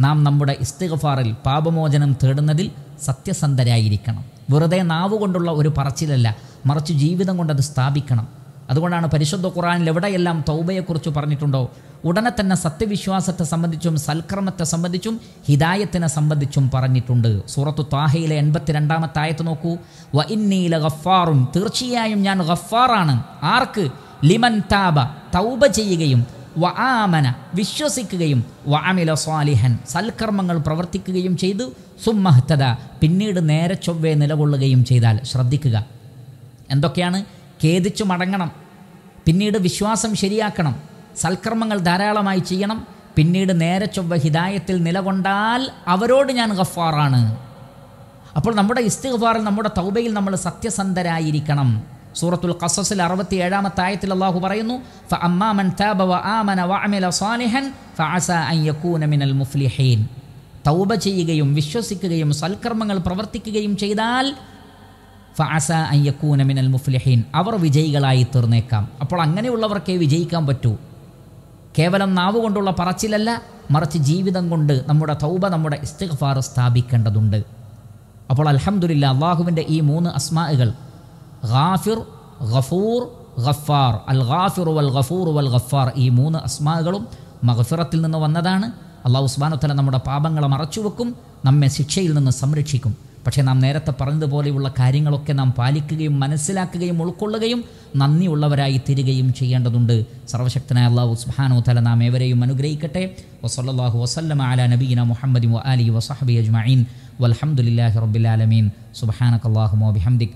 നാം നമ്മുടെ ഇസ്തിഗഫാറിൽ പാപമോചനം തേടുന്നതിൽ സത്യസന്ധരായിരിക്കണം വെറുതെ നാവ് കൊണ്ടുള്ള ഒരു പറച്ചിലല്ല മറിച്ച് ജീവിതം കൊണ്ടത് സ്ഥാപിക്കണം അതുകൊണ്ടാണ് പരിശുദ്ധ ഖുറാനിൽ എവിടെയെല്ലാം തൗബയെക്കുറിച്ച് പറഞ്ഞിട്ടുണ്ടോ ഉടനെ തന്നെ സത്യവിശ്വാസത്തെ സംബന്ധിച്ചും സൽക്രമത്തെ സംബന്ധിച്ചും ഹിദായത്തിനെ സംബന്ധിച്ചും പറഞ്ഞിട്ടുണ്ട് സൂറത്തു താഹയിലെ എൺപത്തിരണ്ടാമത്തെ ആയത്ത് നോക്കൂ വ ഇന്നീല ഗഫാറും തീർച്ചയായും ഞാൻ ഗഫാറാണ് ആർക്ക് ലിമൻ താബ തൗബ ചെയ്യുകയും വആമന വിശ്വസിക്കുകയും വഅമില സ്വാലിഹൻ സൽക്കർമ്മങ്ങൾ പ്രവർത്തിക്കുകയും ചെയ്തു സുമ്മഹത്തത പിന്നീട് നേരെ ചൊവ്വേ നിലകൊള്ളുകയും ചെയ്താൽ ശ്രദ്ധിക്കുക എന്തൊക്കെയാണ് ഖേദിച്ചു മടങ്ങണം പിന്നീട് വിശ്വാസം ശരിയാക്കണം സൽക്കർമ്മങ്ങൾ ധാരാളമായി ചെയ്യണം പിന്നീട് നേരെ ചൊവ്വ ഹിദായത്തിൽ നിലകൊണ്ടാൽ അവരോട് ഞാൻ ഗഫാറാണ് അപ്പോൾ നമ്മുടെ ഇസ്തിഗ്ഫാറിൽ നമ്മുടെ തൗബയിൽ നമ്മൾ സത്യസന്ധരായിരിക്കണം സൂറത്തുൽ ഖസസിൽ അറുപത്തി ഏഴാമത്തെ ആയത്തിൽ അള്ളാഹു പറയുന്നു വ ആമന വ സാലിഹൻ അൻ യകൂന മിനൽ തൗബ ചെയ്യുകയും വിശ്വസിക്കുകയും സൽക്കർമ്മങ്ങൾ പ്രവർത്തിക്കുകയും ചെയ്താൽ ഫാസ അയ്യക്കൂന മിനൽ മുഫ്ലിഹീൻ അവർ വിജയികളായി തീർന്നേക്കാം അപ്പോൾ അങ്ങനെയുള്ളവർക്കേ വിജയിക്കാൻ പറ്റൂ കേവലം നാവ് കൊണ്ടുള്ള പറച്ചിലല്ല മറിച്ച് ജീവിതം കൊണ്ട് നമ്മുടെ തൗബ നമ്മുടെ ഇസ്തിഗ്ഫാർ സ്ഥാപിക്കേണ്ടതുണ്ട് അപ്പോൾ അലഹമുല്ല അള്ളാഹുവിൻ്റെ ഈ മൂന്ന് അസ്മാകൾ ഗാഫിർ ഗഫൂർ ഖഫാർ അൽ ഖാഫിർ വൽ ഖഫൂർ വൽ ഖഫാർ ഈ മൂന്ന് അസ്മാകളും മഹഫിറത്തിൽ നിന്ന് വന്നതാണ് അള്ളാഹു ഉസ്മാനുത്തല നമ്മുടെ പാപങ്ങളെ മറച്ചുവെക്കും നമ്മെ ശിക്ഷയിൽ നിന്ന് സംരക്ഷിക്കും പക്ഷേ നാം നേരത്തെ പറഞ്ഞതുപോലെയുള്ള കാര്യങ്ങളൊക്കെ നാം പാലിക്കുകയും മനസ്സിലാക്കുകയും ഉൾക്കൊള്ളുകയും നന്ദിയുള്ളവരായി തീരുകയും ചെയ്യേണ്ടതുണ്ട് സർവശക്തനായ അള്ളാഹു സുബാനോ തല നാം ഏവരെയും അനുഗ്രഹിക്കട്ടെ വസല്ലാഹു വസല്ലം അല നബീന മുഹമ്മദ് അലി വസഹബി അജ്മീൻ വലഹമുല്ലാഹി റബ്ബിലാലമീൻ സുബാനക്കല്ലാഹുമോ ബിഹംദിക്